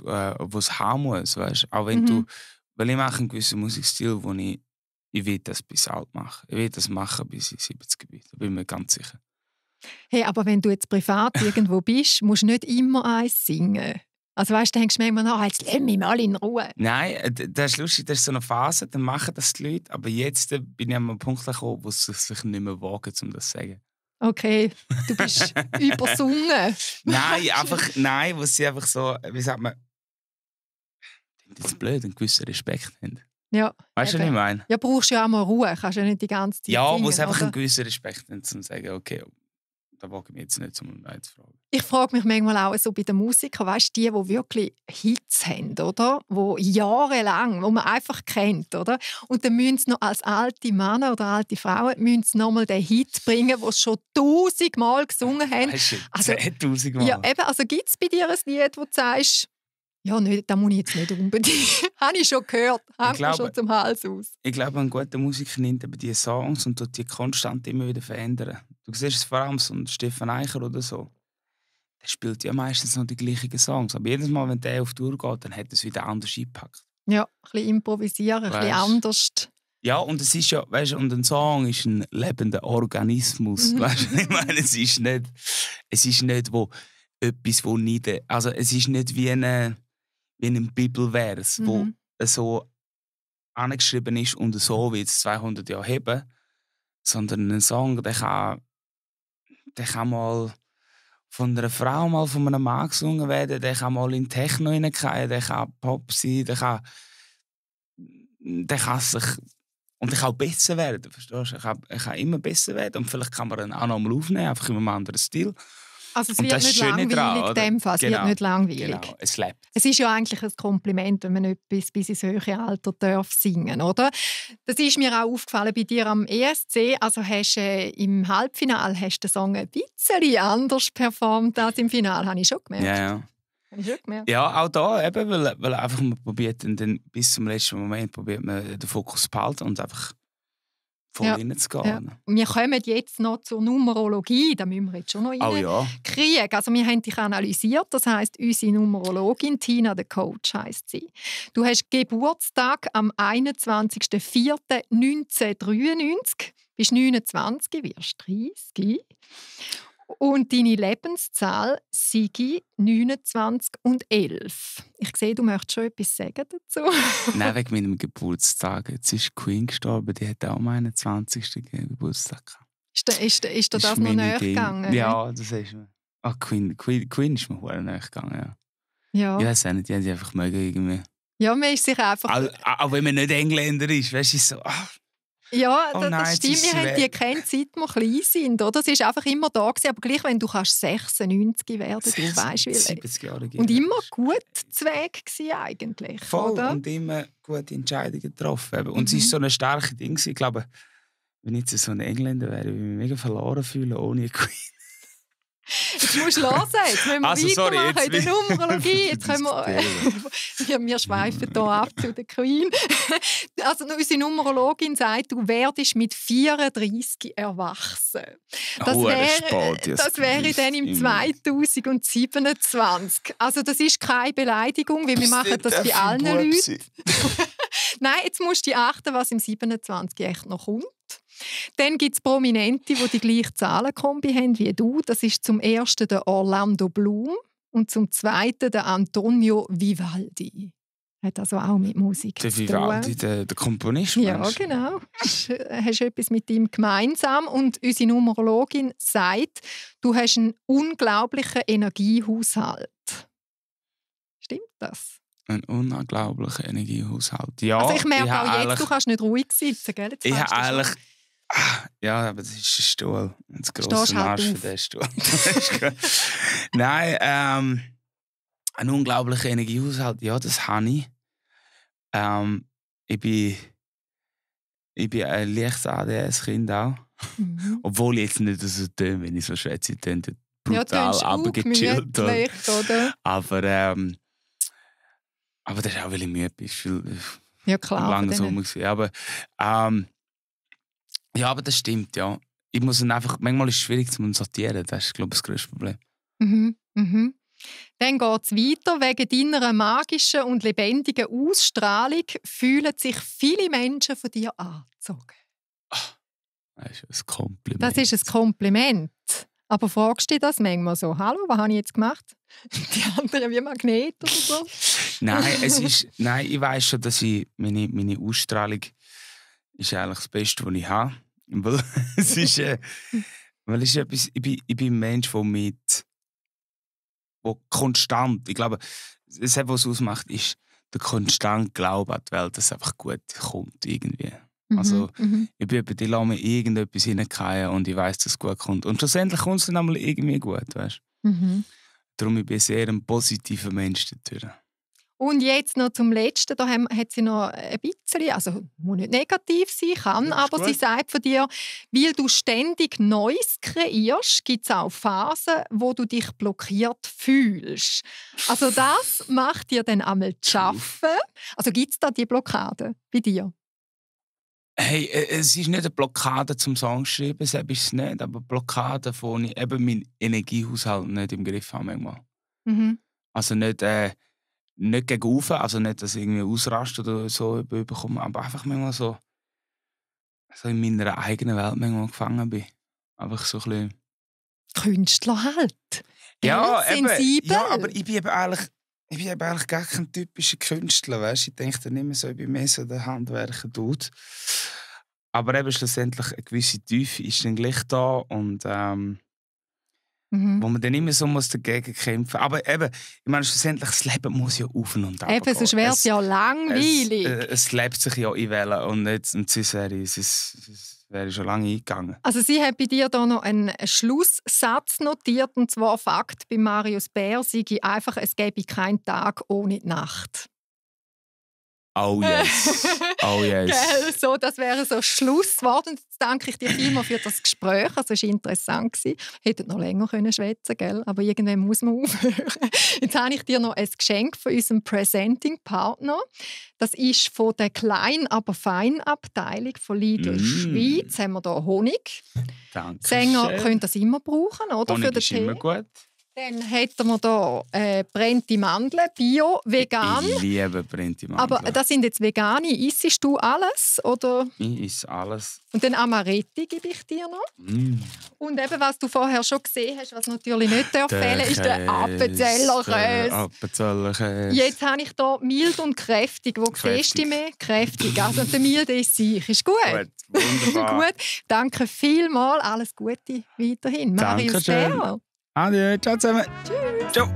äh, äh, haben muss. Weißt? Auch wenn mhm. du, weil ich mache einen gewissen Musikstil, wo ich, ich will das bis alt machen. Ich will das machen, bis ich 70 bin. Da bin ich mir ganz sicher. Hey, aber wenn du jetzt privat irgendwo bist, musst du nicht immer eins singen. Also weißt, du, denkst du manchmal, noch, jetzt lass mich mal in Ruhe. Nein, äh, das ist lustig, das ist so eine Phase, dann machen das die Leute, aber jetzt äh, bin ich an einem Punkt gekommen, wo sie sich nicht mehr wagen, um das zu sagen. Okay, du bist übersungen. Nein, einfach, nein, wo sie einfach so, äh, wie sagt man, das ist blöd, einen gewissen Respekt haben. Ja. Weißt du, was ich meine? Ja, brauchst du ja auch mal Ruhe, kannst du ja nicht die ganze Zeit. Ja, singen, muss einfach einen gewissen Respekt haben, um zu sagen, okay, da wage ich mich jetzt nicht zum Nein zu fragen. Ich frage mich manchmal auch so bei den Musikern, weißt die, die wirklich Hits haben, oder? Die jahrelang, die man einfach kennt, oder? Und dann müssen sie noch als alte Männer oder alte Frauen müssen sie nochmal den Hit bringen, den sie schon tausendmal gesungen haben. Weißt du, also, tausendmal. Ja, eben, also gibt es bei dir ein Lied, wo du sagst, ja, nicht, das muss ich jetzt nicht unbedingt. Habe ich schon gehört. Haben wir schon zum Hals aus. Ich glaube, ein guter Musiker nimmt eben diese Songs und tut die konstant immer wieder verändern. Du siehst es vor allem so einen Stefan Eicher oder so. Der spielt ja meistens noch die gleichen Songs. Aber jedes Mal, wenn der auf Tour geht, dann hat es wieder anders eingepackt. Ja, ein bisschen improvisieren, ein bisschen anders. Ja, und es ist ja, weißt und ein Song ist ein lebender Organismus. Mhm. Weißt ich meine, es ist nicht, es ist nicht wo, etwas, wo nicht. Also, es ist nicht wie, eine, wie ein Bibelvers, mhm. wo so angeschrieben ist und so wird es 200 Jahre heben, sondern ein Song, der kann der kann mal von einer Frau, mal von einem Mann gesungen werden, der kann mal in Techno hineingehen, der kann Pop sein, der kann, der kann sich und ich kann auch besser werden, verstehst du? Ich kann, ich kann immer besser werden und vielleicht kann man ihn auch noch mal aufnehmen, einfach in einem anderen Stil. Also es wird nicht langweilig dran, dem Fall. Es genau. wird nicht langweilig. Genau. Es lebt. Es ist ja eigentlich ein Kompliment, wenn man etwas bis ins höhere Alter darf singen, oder? Das ist mir auch aufgefallen bei dir am ESC. Also hast äh, im Halbfinale hast du den Song ein bisschen anders performt als im Finale, habe ich schon gemerkt. Ja, ja. Ja, auch da eben, weil, weil einfach man probiert bis zum letzten Moment probiert man den Fokus zu behalten und einfach voll ja. reinzugehen. Ja. Ne? Wir kommen jetzt noch zur Numerologie, da müssen wir jetzt schon noch rein oh, ah, ja. kriegen. Also wir haben dich analysiert, das heißt unsere Numerologin Tina, der Coach heißt sie. Du hast Geburtstag am 21.04.1993, bist 29, wirst 30 und deine Lebenszahl Sigi 29 und 11. Ich sehe, du möchtest schon etwas sagen dazu. Nein, wegen meinem Geburtstag. Jetzt ist Queen gestorben, die hat auch meinen 20. Geburtstag gehabt. Ist, da, ist, ist, da das, noch näher gegangen? Ja, das ist mir. Ach, Queen, Queen, Queen ist mir sehr näher gegangen, ja. Ja. Ich weiß auch nicht, die haben sie einfach mögen irgendwie. Ja, man ist sich einfach. Auch, auch wenn man nicht Engländer ist, weißt du, so. Ach, ja, oh nein, das stimmt. Wir haben die keine Zeit, wo klein sind. Oder? Sie war einfach immer da gewesen. Aber gleich, wenn du kannst 96 werden kannst, du weißt, wie 70 Und immer gut Zweig eigentlich. Voll oder? und immer gute Entscheidungen getroffen. Und mhm. sie war so ein starkes Ding. Ich glaube, wenn ich jetzt so ein Engländer wäre, würde ich mich mega verloren fühlen ohne Queen. Jetzt musst du hören, jetzt müssen wir also, weitermachen sorry, in der Numerologie. Jetzt können wir, wir, schweifen hier ab zu der Queen. Also unsere Numerologin sagt, du werdest mit 34 erwachsen. Das wäre, das wäre dann im 2027. Also das ist keine Beleidigung, weil wir machen das bei allen Leuten. Nein, jetzt musst du achten, was im 27 echt noch kommt. Dann gibt es Prominente, die die gleiche Zahlenkombi haben wie du. Das ist zum ersten der Orlando Bloom und zum zweiten der Antonio Vivaldi. Hat also auch mit Musik der zu tun. Vivaldi, der, der Komponist. Ja, Mensch. genau. Hast, äh, hast etwas mit ihm gemeinsam. Und unsere Numerologin sagt, du hast einen unglaublichen Energiehaushalt. Stimmt das? Ein unglaublicher Energiehaushalt. Ja, also ich merke ich auch jetzt, du kannst nicht ruhig sitzen, gell? Jetzt ich habe eigentlich... Ah, ja, aber das ist ein Stuhl. Ein grosser halt Arsch für diesen Stuhl. Nein, ähm, ein unglaublicher Energiehaushalt, ja, das habe ich. Ähm, ich bin, ich bin ein leichtes ADS-Kind auch. Mhm. Obwohl ich jetzt nicht so töne, wenn ich so schwätze, ich töne brutal ja, abgechillt. Oder? Aber ähm, aber das ist auch, weil ich müde bin. war äh, ja, klar, lange Sommer. Gewesen. Aber, ähm, ja, aber das stimmt, ja. Ich muss einfach, manchmal ist es schwierig zu sortieren. Das ist, glaube ich, das größte Problem. Mhm, mhm. Dann geht es weiter. Wegen deiner magischen und lebendigen Ausstrahlung fühlen sich viele Menschen von dir angezogen. Ah, das ist ein Kompliment. Das ist ein Kompliment. Aber fragst du das manchmal so? Hallo, was habe ich jetzt gemacht? Die anderen wie Magnet oder so? Nein, es ist, nein ich weiß schon, dass ich meine, meine Ausstrahlung ist eigentlich das Beste, was ich habe. Weil es ist, äh, weil es ist etwas, ich, bin, ich bin ein Mensch, der mit wo konstant, ich glaube, das, was es ausmacht, ist der konstante Glaube an die Welt, dass es einfach gut kommt irgendwie. Mhm, also mhm. ich bin bei dir lassen irgendetwas hineingehauen und ich weiß, dass es gut kommt. Und schlussendlich kommt es dann einmal irgendwie gut, weißt Mhm. Darum ich bin ich sehr ein positiver Mensch dadurch. Und jetzt noch zum Letzten, da hat sie noch ein bisschen, also muss nicht negativ sein, kann, aber gut. sie sagt von dir, weil du ständig Neues kreierst, gibt es auch Phasen, wo du dich blockiert fühlst. Also das macht dir dann einmal zu schaffen. Also gibt es da die Blockade bei dir? Hey, äh, es ist nicht eine Blockade zum Song schreiben, selbst ist nicht, aber eine Blockade, wo ich eben meinen Energiehaushalt nicht im Griff habe manchmal. Mhm. Also nicht... Äh, nicht gegen rauf, also nicht, dass ich irgendwie ausrast oder so bekomme, aber einfach manchmal so, so in meiner eigenen Welt manchmal gefangen bin. Einfach so ein bisschen... Künstler halt. Ja, sensibel. Eben, ja, aber ich bin eben eigentlich, ich bin eigentlich gar kein typischer Künstler, weißt? Ich denke dann immer so, ich bin mehr so der Handwerker tut. Aber eben schlussendlich eine gewisse Tiefe ist dann gleich da und ähm, Mhm. Wo man dann immer so muss dagegen kämpfen muss. Aber eben, ich meine, schlussendlich, das Leben muss ja auf und ab. Eben, sonst wäre es ja langweilig. Es, äh, es, lebt sich ja in Wellen und jetzt im Cesare, es ist, es wäre schon lange eingegangen. Also sie hat bei dir hier noch einen Schlusssatz notiert, und zwar Fakt, bei Marius Bär sei einfach, es gäbe keinen Tag ohne die Nacht. Oh yes. Oh yes. so, das wäre so Schlusswort. Und jetzt danke ich dir immer für das Gespräch. Also, es war interessant. Gewesen. Hättet noch länger können schwätzen können, Aber irgendwann muss man aufhören. Jetzt habe ich dir noch ein Geschenk von unserem Presenting-Partner. Das ist von der Klein, aber Fein-Abteilung von Lidl mm. Schweiz. Haben wir hier Honig. Danke. Sänger können das immer brauchen, oder? Honig für den ist Tee. immer gut. Dann hätten wir hier äh, brennte Mandeln, bio, vegan. Ich liebe brennte Mandeln. Aber das sind jetzt vegane. Issest du alles? Oder? Ich esse alles. Und dann Amaretti gebe ich dir noch. Mm. Und eben, was du vorher schon gesehen hast, was natürlich nicht fehlen ist der Appenzellerkäse. Appenzellerkäse. Jetzt habe ich hier mild und kräftig. Wo kräftig. siehst du mich? Kräftig. Also der mild ist ich. Ist gut? Gut, wunderbar. gut. Danke vielmals. Alles Gute weiterhin. Marius Danke schön. 好的，渣子们，走。